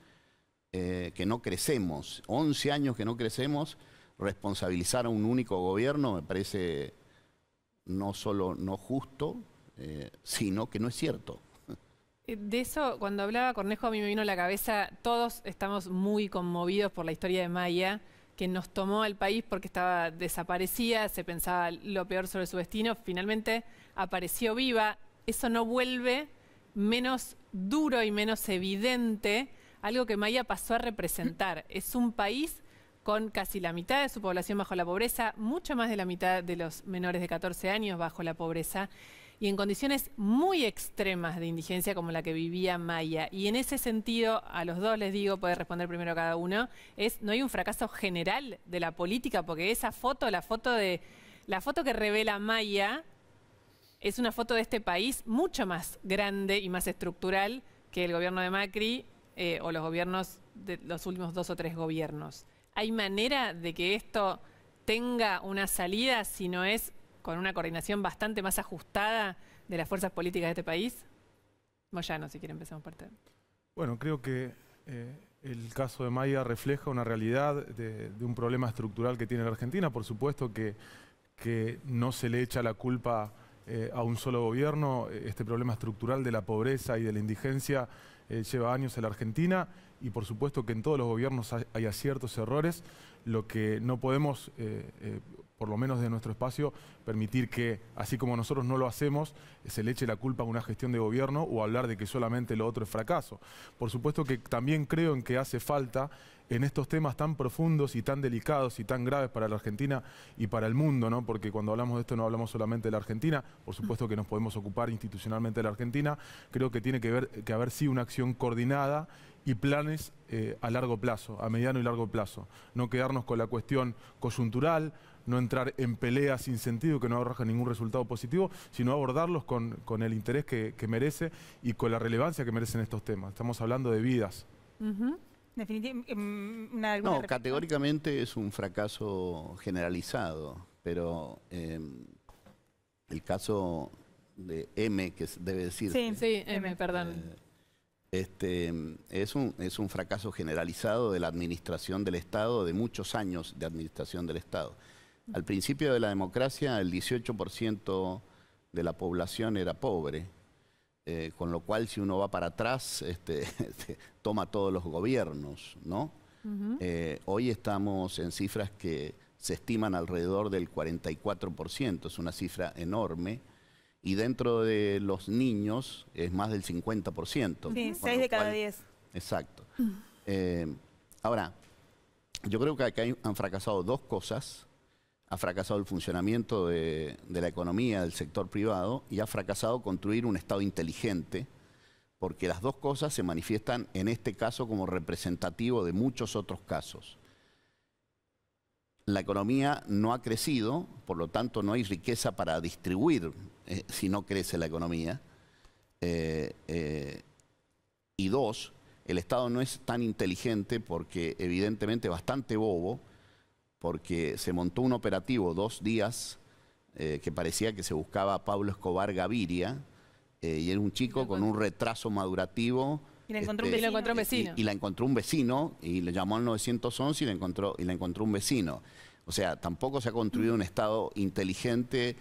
eh, que no crecemos, 11 años que no crecemos, responsabilizar a un único gobierno me parece no solo no justo, eh, sino que no es cierto. Eh, de eso, cuando hablaba Cornejo, a mí me vino a la cabeza, todos estamos muy conmovidos por la historia de Maya, que nos tomó al país porque estaba desaparecida, se pensaba lo peor sobre su destino, finalmente apareció viva. Eso no vuelve menos duro y menos evidente algo que Maya pasó a representar. Es un país con casi la mitad de su población bajo la pobreza, mucho más de la mitad de los menores de 14 años bajo la pobreza y en condiciones muy extremas de indigencia como la que vivía Maya. Y en ese sentido, a los dos les digo, puede responder primero cada uno, es no hay un fracaso general de la política, porque esa foto, la foto de la foto que revela Maya es una foto de este país mucho más grande y más estructural que el gobierno de Macri eh, o los gobiernos de los últimos dos o tres gobiernos. ¿Hay manera de que esto tenga una salida si no es con una coordinación bastante más ajustada de las fuerzas políticas de este país? Moyano, si quiere empezamos por usted. Bueno, creo que eh, el caso de Maya refleja una realidad de, un problema estructural que tiene la Argentina. Por supuesto que, no se le echa la culpa eh, a un solo gobierno. Este problema estructural de la pobreza y de la indigencia eh, lleva años en la Argentina y por supuesto que en todos los gobiernos hay, ciertos errores, lo que no podemos, eh, eh, por lo menos de nuestro espacio, permitir que, así como nosotros no lo hacemos, se le eche la culpa a una gestión de gobierno o hablar de que solamente lo otro es fracaso. Por supuesto que también creo en que hace falta en estos temas tan profundos y tan delicados y tan graves para la Argentina y para el mundo, ¿no? porque cuando hablamos de esto no hablamos solamente de la Argentina, por supuesto que nos podemos ocupar institucionalmente de la Argentina, creo que tiene que, ver, que haber sí una acción coordinada y planes eh, a largo plazo, a mediano y largo plazo. No quedarnos con la cuestión coyuntural, no entrar en peleas sin sentido que no arrojan ningún resultado positivo, sino abordarlos con, el interés que, merece y con la relevancia que merecen estos temas. Estamos hablando de vidas. Em, em, no, categóricamente es un fracaso generalizado, pero em, el caso de M, que debe decir. Sí, sí, M, perdón. Eh, este, es, un, es un fracaso generalizado de la administración del Estado, de muchos años de administración del Estado. Al principio de la democracia, el 18% de la población era pobre, eh, con lo cual si uno va para atrás, este, este, toma todos los gobiernos, ¿no? Eh, hoy estamos en cifras que se estiman alrededor del 44%, es una cifra enorme y dentro de los niños es más del 50%. Sí, 6 de cada 10. Exacto. Eh, ahora, yo creo que han fracasado dos cosas. Ha fracasado el funcionamiento de, de la economía del sector privado y ha fracasado construir un Estado inteligente, porque las dos cosas se manifiestan en este caso como representativo de muchos otros casos. La economía no ha crecido, por lo tanto no hay riqueza para distribuir eh, si no crece la economía. Eh, eh, y dos, el Estado no es tan inteligente porque evidentemente bastante bobo, porque se montó un operativo dos días que parecía que se buscaba a Pablo Escobar Gaviria, y era un chico con un retraso madurativo. Y la encontró, un, este, vecino. Y la encontró un vecino. Y, le llamó al 911 y le encontró, y la encontró un vecino. O sea, tampoco se ha construido un Estado inteligente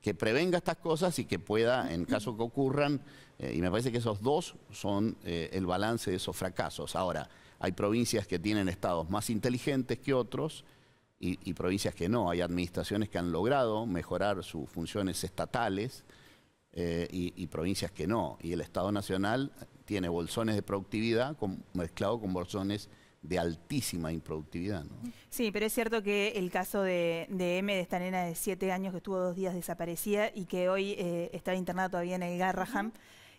que prevenga estas cosas y que pueda, en caso que ocurran, eh, y me parece que esos dos son eh, el balance de esos fracasos. Ahora, hay provincias que tienen estados más inteligentes que otros y, provincias que no. Hay administraciones que han logrado mejorar sus funciones estatales eh, y, provincias que no. Y el Estado Nacional tiene bolsones de productividad mezclado con bolsones de altísima improductividad. Sí, pero es cierto que el caso de, M, de esta nena de siete años que estuvo dos días desaparecida y que hoy eh, está internada todavía en el Garraham,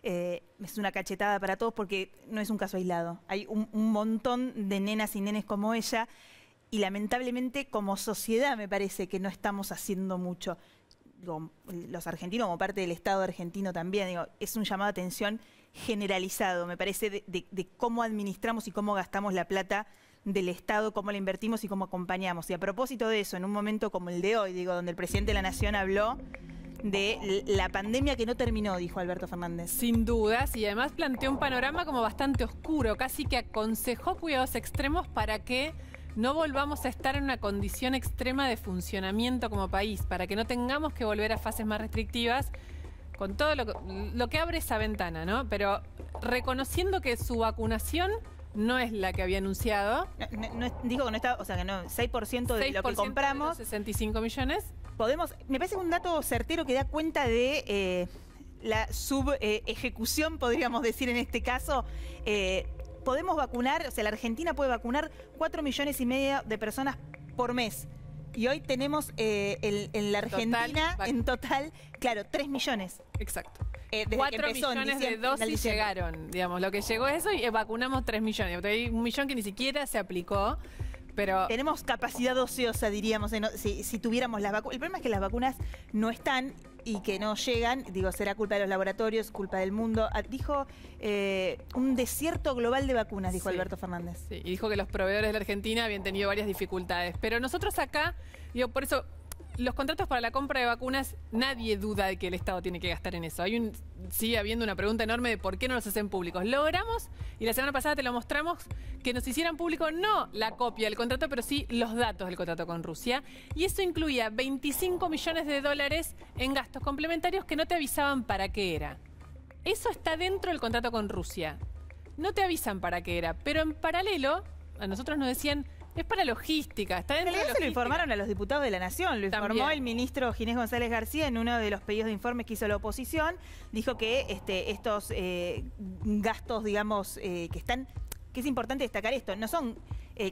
eh, es una cachetada para todos porque no es un caso aislado. Hay un, montón de nenas y nenes como ella y lamentablemente como sociedad me parece que no estamos haciendo mucho. los argentinos como parte del Estado argentino también, digo, es un llamado a atención generalizado, me parece, de, cómo administramos y cómo gastamos la plata del Estado, cómo la invertimos y cómo acompañamos. Y a propósito de eso, en un momento como el de hoy, digo, donde el presidente de la Nación habló de la pandemia que no terminó, dijo Alberto Fernández. Sin dudas, y además planteó un panorama como bastante oscuro, casi que aconsejó cuidados extremos para que no volvamos a estar en una condición extrema de funcionamiento como país, para que no tengamos que volver a fases más restrictivas con todo lo que, abre esa ventana, ¿no? Pero reconociendo que su vacunación no es la que había anunciado. No, dijo que no está, o sea que no, 6%, de lo que compramos. 65 millones. Podemos, me parece un dato certero que da cuenta de eh, la subejecución, podríamos decir en este caso. Eh, podemos vacunar, o sea, la Argentina puede vacunar 4 millones y medio de personas por mes y hoy tenemos eh, el, en la Argentina en total, claro, 3 millones. Exacto. Eh, 4 millones de dosis llegaron, digamos, lo que llegó es eso y vacunamos 3 millones. Hay un millón que ni siquiera se aplicó. Tenemos capacidad ociosa, diríamos, si, tuviéramos las vacunas. El problema es que las vacunas no están y que no llegan. Digo, será culpa de los laboratorios, culpa del mundo. Ah, dijo eh, un desierto global de vacunas, dijo Alberto Fernández. y dijo que los proveedores de la Argentina habían tenido varias dificultades. Pero nosotros acá, yo por eso los contratos para la compra de vacunas, nadie duda de que el Estado tiene que gastar en eso. Hay un, sigue habiendo una pregunta enorme de por qué no los hacen públicos. Logramos, y la semana pasada te lo mostramos, que nos hicieran público no la copia del contrato, pero sí los datos del contrato con Rusia. Y eso incluía 25 millones de dólares en gastos complementarios que no te avisaban para qué era. Eso está dentro del contrato con Rusia. No te avisan para qué era, pero en paralelo a nosotros nos decían es para logística, está dentro de se lo informaron a los diputados de la Nación, lo informó el ministro Ginés González García en uno de los pedidos de informes que hizo la oposición, dijo que este, estos eh, gastos, digamos, eh, que están, que es importante destacar esto, no son eh,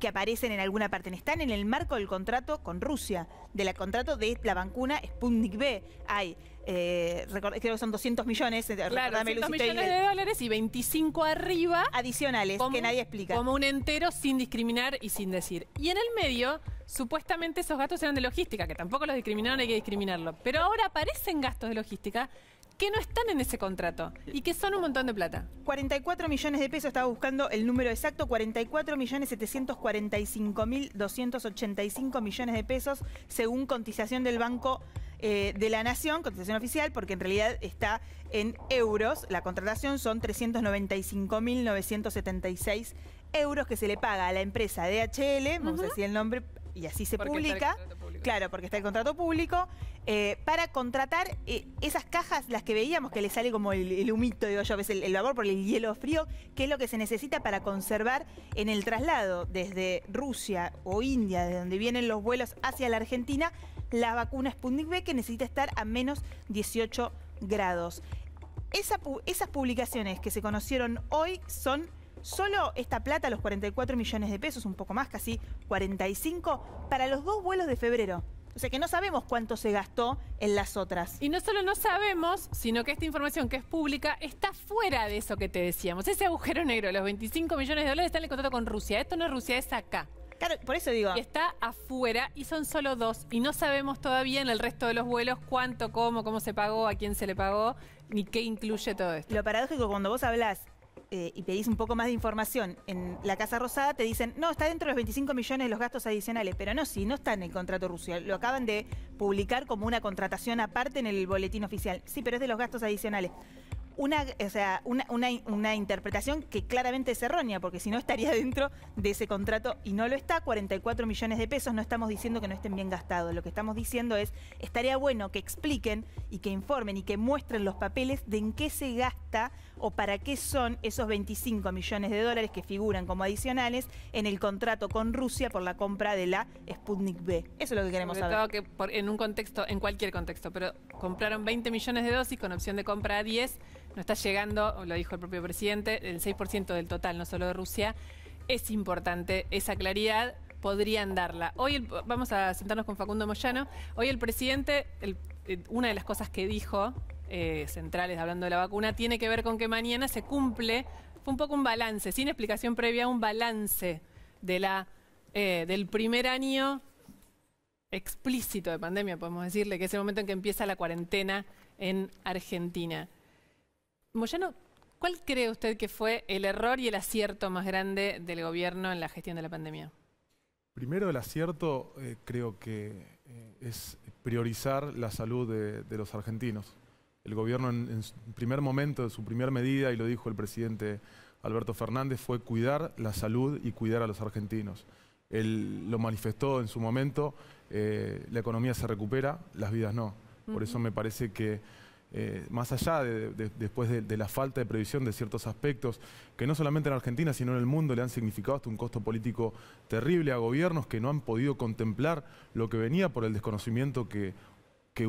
que aparecen en alguna parte, están en el marco del contrato con Rusia, del contrato de la vacuna Sputnik B. Hay eh, creo que son 200 millones, eh, claro, 200 millones de dólares y 25 arriba. Adicionales, que nadie explica. Como un entero sin discriminar y sin decir. Y en el medio, supuestamente esos gastos eran de logística, que tampoco los discriminaron, hay que discriminarlo. Pero ahora aparecen gastos de logística que no están en ese contrato y que son un montón de plata. 44 millones de pesos, estaba buscando el número exacto, 44 millones 745 mil 285 millones de pesos según cotización del Banco eh, de la Nación, contratación oficial, porque en realidad está en euros. La contratación son 395.976 euros que se le paga a la empresa DHL, vamos a decir el nombre, y así se publica. Claro, porque está el contrato público, eh, para contratar eh, esas cajas, las que veíamos, que le sale como el, humito, digo yo, ves el, el, vapor por el hielo frío, que es lo que se necesita para conservar en el traslado desde Rusia o India, de donde vienen los vuelos hacia la Argentina, la vacuna Sputnik V que necesita estar a menos 18 grados. esas publicaciones que se conocieron hoy son solo esta plata, los 44 millones de pesos, un poco más, casi 45, para los dos vuelos de febrero. O sea que no sabemos cuánto se gastó en las otras. Y no solo no sabemos, sino que esta información que es pública está fuera de eso que te decíamos. Ese agujero negro, los 25 millones de dólares, está en el contrato con Rusia. Esto no es Rusia, es acá. Claro, por eso digo. está afuera y son solo dos. Y no sabemos todavía en el resto de los vuelos cuánto, cómo, cómo se pagó, a quién se le pagó, ni qué incluye todo esto. Lo paradójico cuando vos hablás eh, y pedís un poco más de información en la Casa Rosada, te dicen, no, está dentro de los 25 millones de los gastos adicionales, pero no, sí, no está en el contrato ruso, lo acaban de publicar como una contratación aparte en el boletín oficial, sí, pero es de los gastos adicionales una, o sea, una, interpretación que claramente es errónea, porque si no estaría dentro de ese contrato y no lo está, 44 millones de pesos, no estamos diciendo que no estén bien gastados, lo que estamos diciendo es, estaría bueno que expliquen y que informen y que muestren los papeles de en qué se gasta o para qué son esos 25 millones de dólares que figuran como adicionales en el contrato con Rusia por la compra de la Sputnik B. Eso es lo que queremos saber. que en un contexto, en cualquier contexto, pero compraron 20 millones de dosis con opción de compra a 10, no está llegando, lo dijo el propio presidente, el 6% del total, no solo de Rusia. Es importante esa claridad, podrían darla. Hoy vamos a sentarnos con Facundo Moyano. Hoy el presidente, eh, una de las cosas que dijo eh, centrales hablando de la vacuna tiene que ver con que mañana se cumple, fue un poco un balance, sin explicación previa, un balance eh, del primer año explícito de pandemia, podemos decirle, que es el momento en que empieza la cuarentena en Argentina. Moyano, ¿cuál cree usted que fue el error y el acierto más grande del gobierno en la gestión de la pandemia? Primero, el acierto eh, creo que es priorizar la salud de los argentinos el gobierno en, su primer momento, en su primera medida, y lo dijo el presidente Alberto Fernández, fue cuidar la salud y cuidar a los argentinos. Él lo manifestó en su momento, eh, la economía se recupera, las vidas no. Por eso me parece que eh, más allá de, después de, la falta de previsión de ciertos aspectos que no solamente en Argentina, sino en el mundo le han significado hasta un costo político terrible a gobiernos que no han podido contemplar lo que venía por el desconocimiento que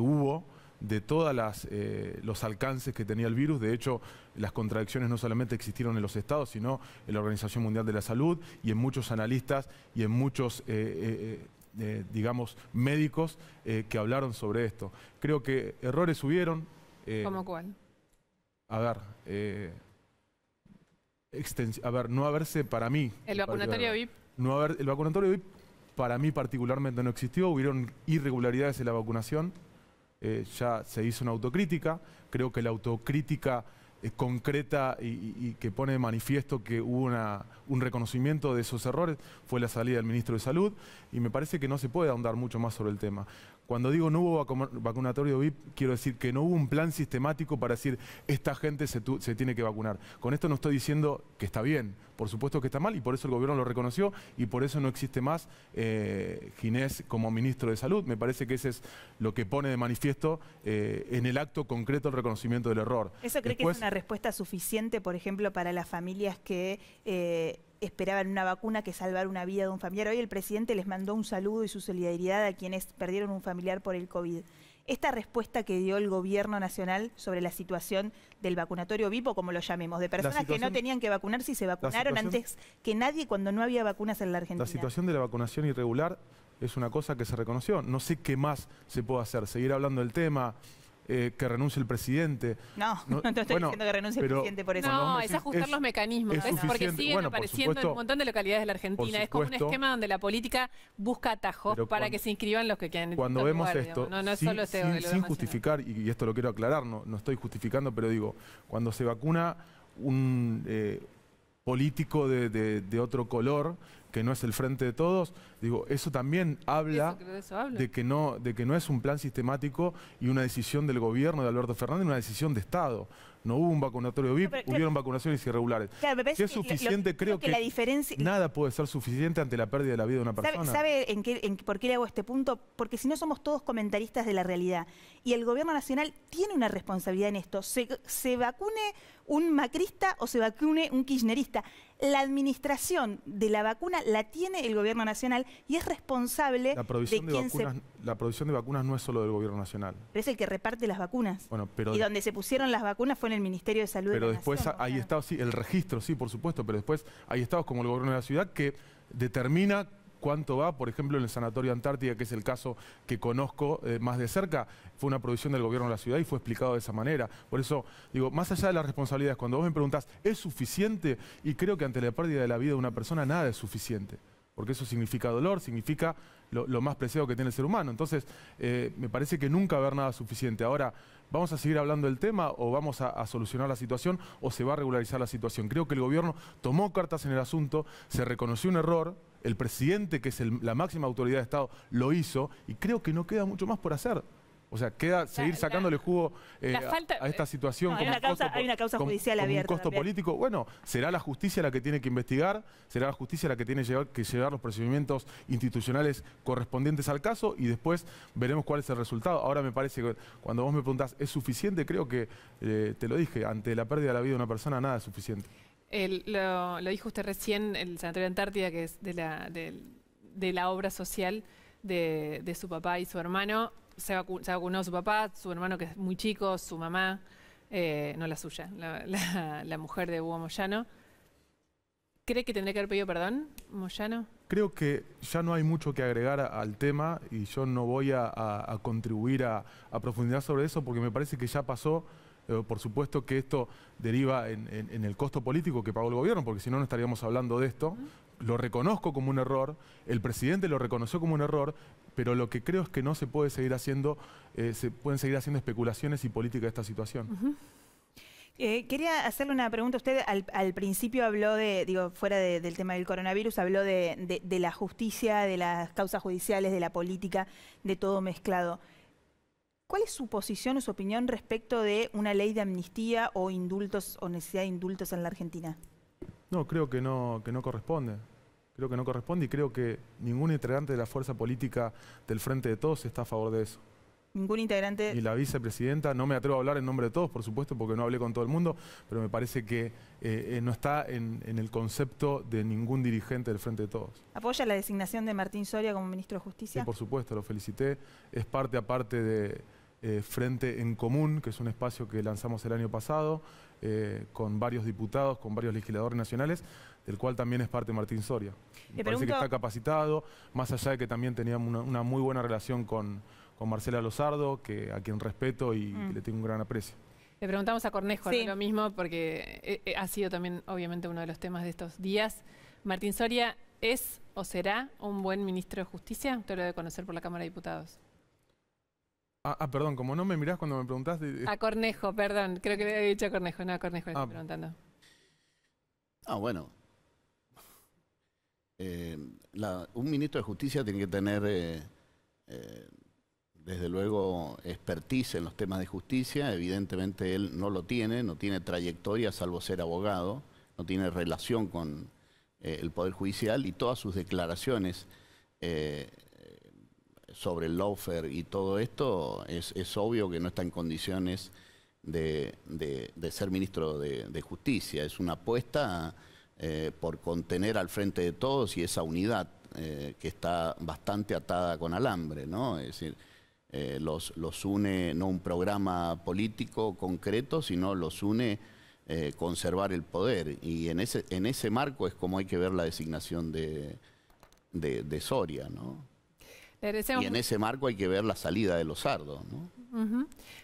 hubo de todos eh, los alcances que tenía el virus. De hecho, las contradicciones no solamente existieron en los estados, sino en la Organización Mundial de la Salud y en muchos analistas y en muchos... Eh, eh, eh, digamos, médicos que hablaron sobre esto. Creo que errores hubieron. ¿Cómo cuál? A ver, a ver, no haberse para mí. El vacunatorio VIP. el vacunatorio VIP para mí particularmente no existió, hubieron irregularidades en la vacunación. Eh, ya se hizo una autocrítica. Creo que la autocrítica eh, concreta y, que pone de manifiesto que hubo un reconocimiento de esos errores fue la salida del ministro de Salud y me parece que no se puede ahondar mucho más sobre el tema. Cuando digo no hubo vacunatorio VIP, quiero decir que no hubo un plan sistemático para decir esta gente se, tiene que vacunar. Con esto no estoy diciendo que está bien, por supuesto que está mal y por eso el gobierno lo reconoció y por eso no existe más eh, Ginés como ministro de Salud. Me parece que ese es lo que pone de manifiesto eh, en el acto concreto el reconocimiento del error. ¿Eso cree que es una respuesta suficiente, por ejemplo, para las familias que... Eh, esperaban una vacuna que salvar una vida de un familiar. Hoy el presidente les mandó un saludo y su solidaridad a quienes perdieron un familiar por el COVID. Esta respuesta que dio el gobierno nacional sobre la situación del vacunatorio VIPO, como lo llamemos, de personas que no tenían que vacunarse y se vacunaron antes que nadie cuando no había vacunas en la Argentina. La situación de la vacunación irregular es una cosa que se reconoció. No sé qué más se puede hacer. Seguir hablando del tema, eh, que renuncie el presidente. No, no, te estoy diciendo que renuncie el presidente por eso. No, es ajustar los mecanismos, porque siguen apareciendo en un montón de localidades de la Argentina. es como un esquema donde la política busca atajos para que se inscriban los que quieran. Cuando vemos esto, no, sin, justificar, y, esto lo quiero aclarar, no, no estoy justificando, pero digo, cuando se vacuna un eh, político de otro color, que no es el frente de todos, digo, eso también habla, De, que no, de que no es un plan sistemático y una decisión del gobierno de Alberto Fernández, una decisión de Estado. No hubo un vacunatorio VIP, hubieron vacunaciones irregulares. es suficiente, creo, que, nada puede ser suficiente ante la pérdida de la vida de una persona. ¿Sabe, en qué, en, por qué le hago este punto? Porque si no somos todos comentaristas de la realidad. Y el gobierno nacional tiene una responsabilidad en esto. Se, se vacune un macrista o se vacune un kirchnerista la administración de la vacuna la tiene el gobierno nacional y es responsable la provisión de, vacunas, se... La provisión de vacunas no es solo del gobierno nacional. Pero es el que reparte las vacunas. y donde se pusieron las vacunas fue en el Ministerio de Salud. Pero de después hay estados, sí, el registro, sí, por supuesto, pero después hay estados como el gobierno de la ciudad que determina cuánto va, por ejemplo, en el Sanatorio Antártida, que es el caso que conozco eh, más de cerca, fue una producción del gobierno de la ciudad y fue explicado de esa manera. Por eso, digo, más allá de las responsabilidades, cuando vos me preguntás, ¿es suficiente? Y creo que ante la pérdida de la vida de una persona nada es suficiente, porque eso significa dolor, significa lo, más preciado que tiene el ser humano. Entonces, eh, me parece que nunca va a haber nada suficiente. Ahora, ¿Vamos a seguir hablando del tema o vamos a, solucionar la situación o se va a regularizar la situación? Creo que el gobierno tomó cartas en el asunto, se reconoció un error, el presidente, que es la máxima autoridad de Estado, lo hizo y creo que no queda mucho más por hacer. O sea, queda seguir sacándole jugo eh, a, esta eh, situación. como hay, una causa, judicial abierta. un costo político. Bueno, será la justicia la que tiene que investigar, será la justicia la que tiene que llevar los procedimientos institucionales correspondientes al caso y después veremos cuál es el resultado. Ahora me parece que cuando vos me preguntás, ¿es suficiente? Creo que, eh, te lo dije, ante la pérdida de la vida de una persona nada es suficiente lo, dijo usted recién, el Sanatorio Antártida, que es de la, obra social de, su papá y su hermano. Se, vacunó su papá, su hermano que es muy chico, su mamá, eh, no la suya, la, mujer de Hugo Moyano. ¿Cree que tendría que haber pedido perdón, Moyano? Creo que ya no hay mucho que agregar al tema y yo no voy a, contribuir a, profundidad sobre eso porque me parece que ya pasó. Eh, por supuesto que esto deriva en, el costo político que pagó el gobierno, porque si no, no estaríamos hablando de esto. Lo reconozco como un error, el presidente lo reconoció como un error, pero lo que creo es que no se puede seguir haciendo, eh, se pueden seguir haciendo especulaciones y política de esta situación. Eh, quería hacerle una pregunta. Usted al, principio habló de, digo, fuera del tema del coronavirus, habló de, la justicia, de las causas judiciales, de la política, de todo mezclado. ¿Cuál es su posición o su opinión respecto de una ley de amnistía o indultos o necesidad de indultos en la Argentina? No, creo que no, que no corresponde. Creo que no corresponde y creo que ningún integrante de la fuerza política del Frente de Todos está a favor de eso. Ningún integrante. Y la vicepresidenta, no me atrevo a hablar en nombre de todos, por supuesto, porque no hablé con todo el mundo, pero me parece que eh, eh, no está en, el concepto de ningún dirigente del Frente de Todos. ¿Apoya la designación de Martín Soria como ministro de Justicia? Sí, por supuesto, lo felicité. Es parte aparte de, eh, Frente en Común, que es un espacio que lanzamos el año pasado eh, con varios diputados, con varios legisladores nacionales, del cual también es parte Martín Soria. Me parece que está capacitado, más allá de que también teníamos una, muy buena relación con, Marcela Lozardo, que, a quien respeto y mm. le tengo un gran aprecio. Le preguntamos a Cornejo lo mismo, porque eh, ha sido también obviamente uno de los temas de estos días. Martín Soria es o será un buen ministro de Justicia, te lo debe conocer por la Cámara de Diputados. Ah, ah, perdón, como no me mirás cuando me preguntaste. A Cornejo, perdón, creo que le había dicho a Cornejo, no a Cornejo le estoy ah. preguntando. Ah, bueno. Eh, un ministro de Justicia tiene que tener, eh, eh, desde luego, expertise en los temas de justicia. Evidentemente él no lo tiene, no tiene trayectoria salvo ser abogado, no tiene relación con el Poder Judicial y todas sus declaraciones sobre el lawfare y todo esto, es, obvio que no está en condiciones de, ser ministro de, Justicia. Es una apuesta eh, por contener al frente de todos y esa unidad eh, que está bastante atada con alambre, ¿no? Es decir, eh, los, une no un programa político concreto, sino los une conservar el poder. Y en ese, marco es como hay que ver la designación de, de Soria, ¿no? y en ese marco hay que ver la salida de los sardos. ¿no?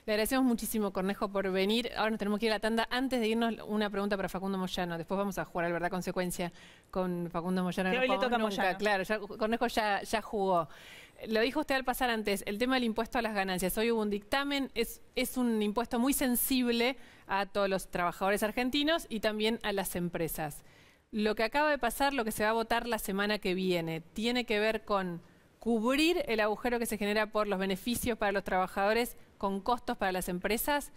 Le agradecemos muchísimo, Cornejo, por venir. Ahora nos tenemos que ir a la tanda. Antes de irnos, una pregunta para Facundo Moyano. Después vamos a jugar al verdad consecuencia con Facundo Moyano. le toca nunca. Moyano. Claro, ya, Cornejo ya, ya jugó. Lo dijo usted al pasar antes, el tema del impuesto a las ganancias. Hoy hubo un dictamen, es un impuesto muy sensible a todos los trabajadores argentinos y también a las empresas. Lo que acaba de pasar, lo que se va a votar la semana que viene, tiene que ver con cubrir el agujero que se genera por los beneficios para los trabajadores con costos para las empresas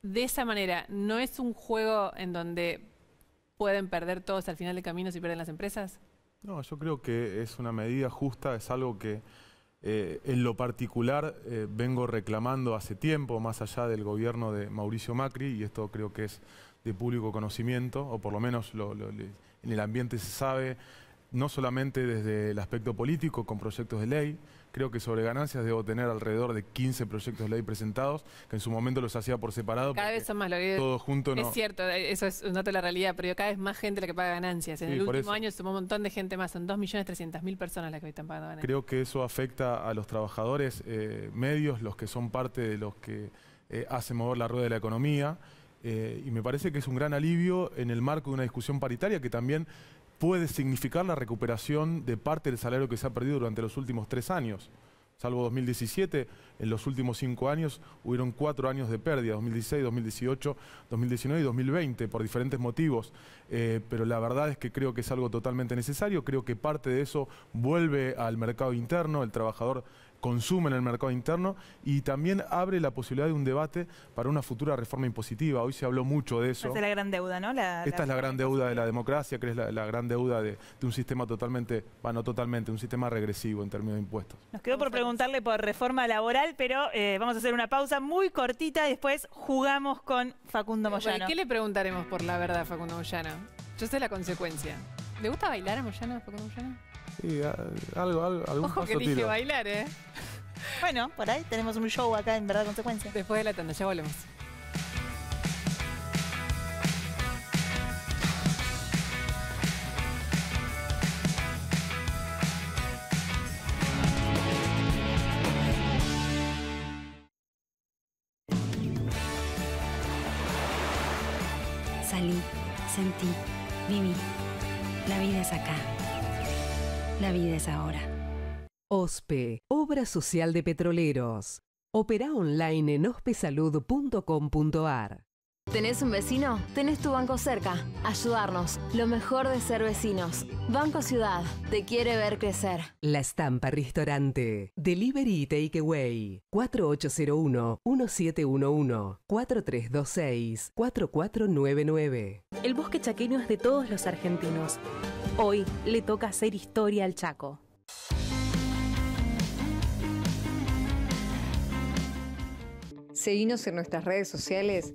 de esa manera. ¿No es un juego en donde pueden perder todos al final del camino si pierden las empresas? No, yo creo que es una medida justa, es algo que eh, en lo particular eh, vengo reclamando hace tiempo, más allá del gobierno de Mauricio Macri, y esto creo que es de público conocimiento, o por lo menos en el ambiente se sabe, no solamente desde el aspecto político con proyectos de ley, creo que sobre ganancias debo tener alrededor de 15 proyectos de ley presentados, que en su momento los hacía por separado. Cada vez son más, todos juntos Es cierto, eso es un dato de la realidad, pero cada vez más gente la que paga ganancias. En el último año sumó un montón de gente más, son 2.300.000 personas las que hoy están pagando ganancias. Creo que eso afecta a los trabajadores eh, medios, los que son parte de los que eh, hacen mover la rueda de la economía. Eh, y me parece que es un gran alivio en el marco de una discusión paritaria que también puede significar la recuperación de parte del salario que se ha perdido durante los últimos tres años. Salvo 2017, en los últimos cinco años hubieron cuatro años de pérdida, 2016, 2018, 2019 y 2020, por diferentes motivos. Eh, pero la verdad es que creo que es algo totalmente necesario, creo que parte de eso vuelve al mercado interno, el trabajador consumen el mercado interno y también abre la posibilidad de un debate para una futura reforma impositiva. Hoy se habló mucho de eso. Esta es la gran deuda, ¿no? Esta es la gran deuda de la democracia, que es la, gran deuda de, un sistema totalmente, bueno, totalmente, un sistema regresivo en términos de impuestos. Nos quedó por preguntarle por reforma laboral, pero eh, vamos a hacer una pausa muy cortita y después jugamos con Facundo eh, Moyano. ¿Qué le preguntaremos por la verdad Facundo Moyano? Yo sé la consecuencia. ¿Le gusta bailar a Moyano, Facundo Moyano? Sí, algo, algo, algún Ojo que dije bailar, ¿eh? bueno, por ahí tenemos un show acá en Verdad Consecuencia. Después de la tanda, ya volvemos. Salí, sentí, viví. La vida es acá la vida es ahora. OSPE, Obra Social de Petroleros. Opera online en ospesalud.com.ar. ¿Tenés un vecino? ¿Tenés tu banco cerca? Ayudarnos. Lo mejor de ser vecinos. Banco Ciudad. Te quiere ver crecer. La Estampa Restaurante. Delivery y Takeaway. 4801-1711-4326-4499. El bosque chaqueño es de todos los argentinos. Hoy le toca hacer historia al Chaco. Seguinos en nuestras redes sociales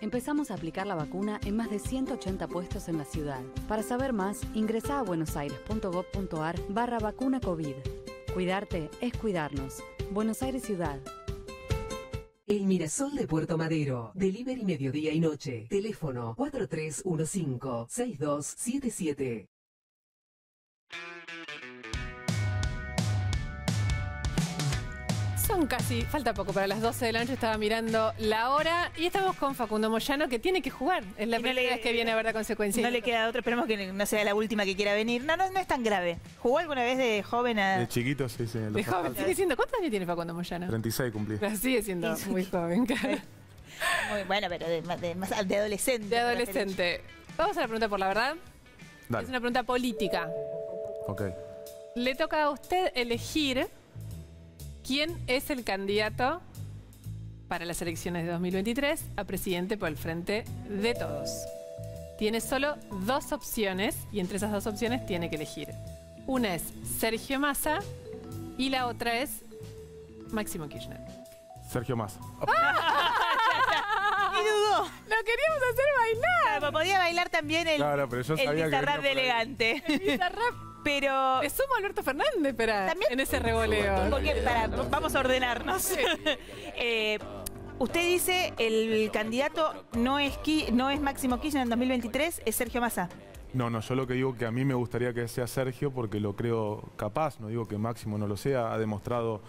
empezamos a aplicar la vacuna en más de 180 puestos en la ciudad. Para saber más, ingresa a buenosaires.gov.ar barra vacuna COVID. Cuidarte es cuidarnos. Buenos Aires Ciudad. El Mirasol de Puerto Madero. Delivery mediodía y noche. Teléfono 4315-6277. casi, falta poco para las 12 de la noche, estaba mirando la hora y estamos con Facundo Moyano que tiene que jugar. Es la primera vez que viene a ver la consecuencia. No le queda otro, esperemos que no sea la última que quiera venir. No, no, es tan grave. ¿Jugó alguna vez de joven a.? De chiquito, sí, sí. De joven, sigue siendo. ¿Cuántos años tiene Facundo Moyano? 36 cumplí. sigue siendo muy joven, Muy bueno, pero de, adolescente. De adolescente. Vamos a la pregunta por la verdad. Es una pregunta política. Ok. Le toca a usted elegir ¿Quién es el candidato para las elecciones de 2023 a presidente por el Frente de Todos? Tiene solo dos opciones y entre esas dos opciones tiene que elegir. Una es Sergio Massa y la otra es Máximo Kirchner. Sergio Massa. ¡Ah! y dudó. Lo queríamos hacer bailar. podía bailar también el, el de elegante. El pero. Somos sumo Alberto Fernández, pero En ese revoleo. vamos a ordenarnos. Eh, usted dice el candidato no es, no es Máximo Kirchner en 2023, es Sergio Massa. No, no, yo lo que digo que a mí me gustaría que sea Sergio porque lo creo capaz, no digo que Máximo no lo sea, ha demostrado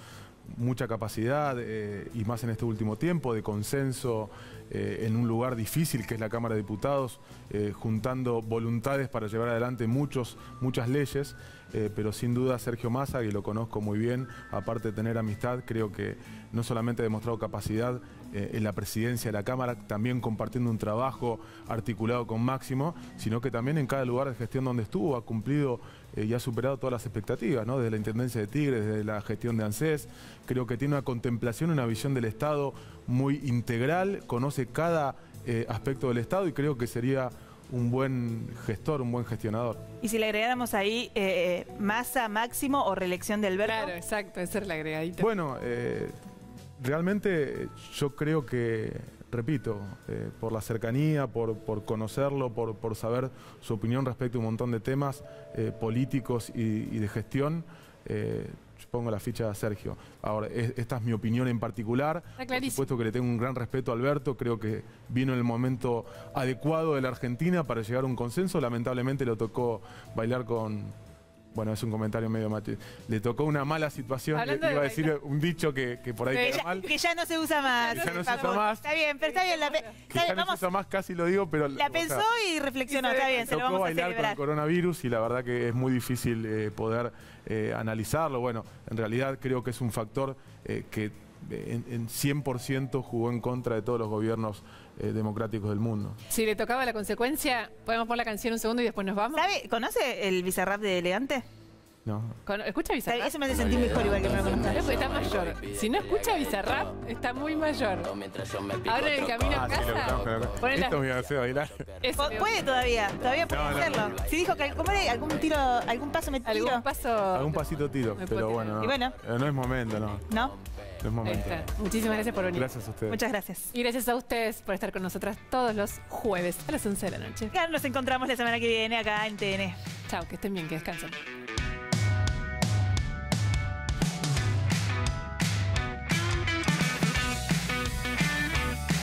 mucha capacidad eh, y más en este último tiempo de consenso eh, en un lugar difícil que es la Cámara de Diputados, eh, juntando voluntades para llevar adelante muchos, muchas leyes, eh, pero sin duda Sergio Massa, que lo conozco muy bien, aparte de tener amistad, creo que no solamente ha demostrado capacidad en la presidencia de la Cámara, también compartiendo un trabajo articulado con Máximo, sino que también en cada lugar de gestión donde estuvo ha cumplido eh, y ha superado todas las expectativas, ¿no? Desde la Intendencia de Tigres, desde la gestión de ANSES, creo que tiene una contemplación, una visión del Estado muy integral, conoce cada eh, aspecto del Estado y creo que sería un buen gestor, un buen gestionador. Y si le agregáramos ahí eh, masa máximo o reelección del verbo. Claro, exacto, esa es la agregadita. Bueno, realmente yo creo que repito, eh, por la cercanía, por, conocerlo, por, saber su opinión respecto a un montón de temas eh, políticos y, de gestión. Eh, pongo la ficha a Sergio. Ahora, esta es mi opinión en particular. Por supuesto que le tengo un gran respeto a Alberto, creo que vino en el momento adecuado de la Argentina para llegar a un consenso. Lamentablemente lo tocó bailar con, bueno, es un comentario medio mate. Le tocó una mala situación, le, iba a decir un dicho que, que por ahí queda mal. Que ya no se usa más. Que ya no se usa más. Está bien, pero está bien. La que ya no se usa más, casi lo digo, pero... La pensó y reflexionó, está bien, se lo vamos a bailar con el coronavirus y la verdad que es muy difícil eh, poder eh, analizarlo. Bueno, en realidad creo que es un factor eh, que en, en 100% jugó en contra de todos los gobiernos eh, democráticos del mundo. Si le tocaba la consecuencia, podemos poner la canción un segundo y después nos vamos. ¿Sabe? ¿Conoce el bizarrap de Elegante? No. ¿Escucha Bizarrap? Eso me hace sentir mejor igual que me lo está mayor. Si no escucha Bizarrap, está muy mayor. Ahora en el camino a ah, casa. Esto Puede todavía, todavía puede hacerlo. Si dijo que algún tiro, algún paso me tiro. Algún paso. Algún pasito tiro, pero bueno. Eh, no, es momento, ¿no? No momento momento. Muchísimas gracias por venir. Gracias a ustedes. Muchas gracias. Y gracias a ustedes por estar con nosotras todos los jueves a las 11 de la noche. Ya nos encontramos la semana que viene acá en TN. Chao, que estén bien, que descansen.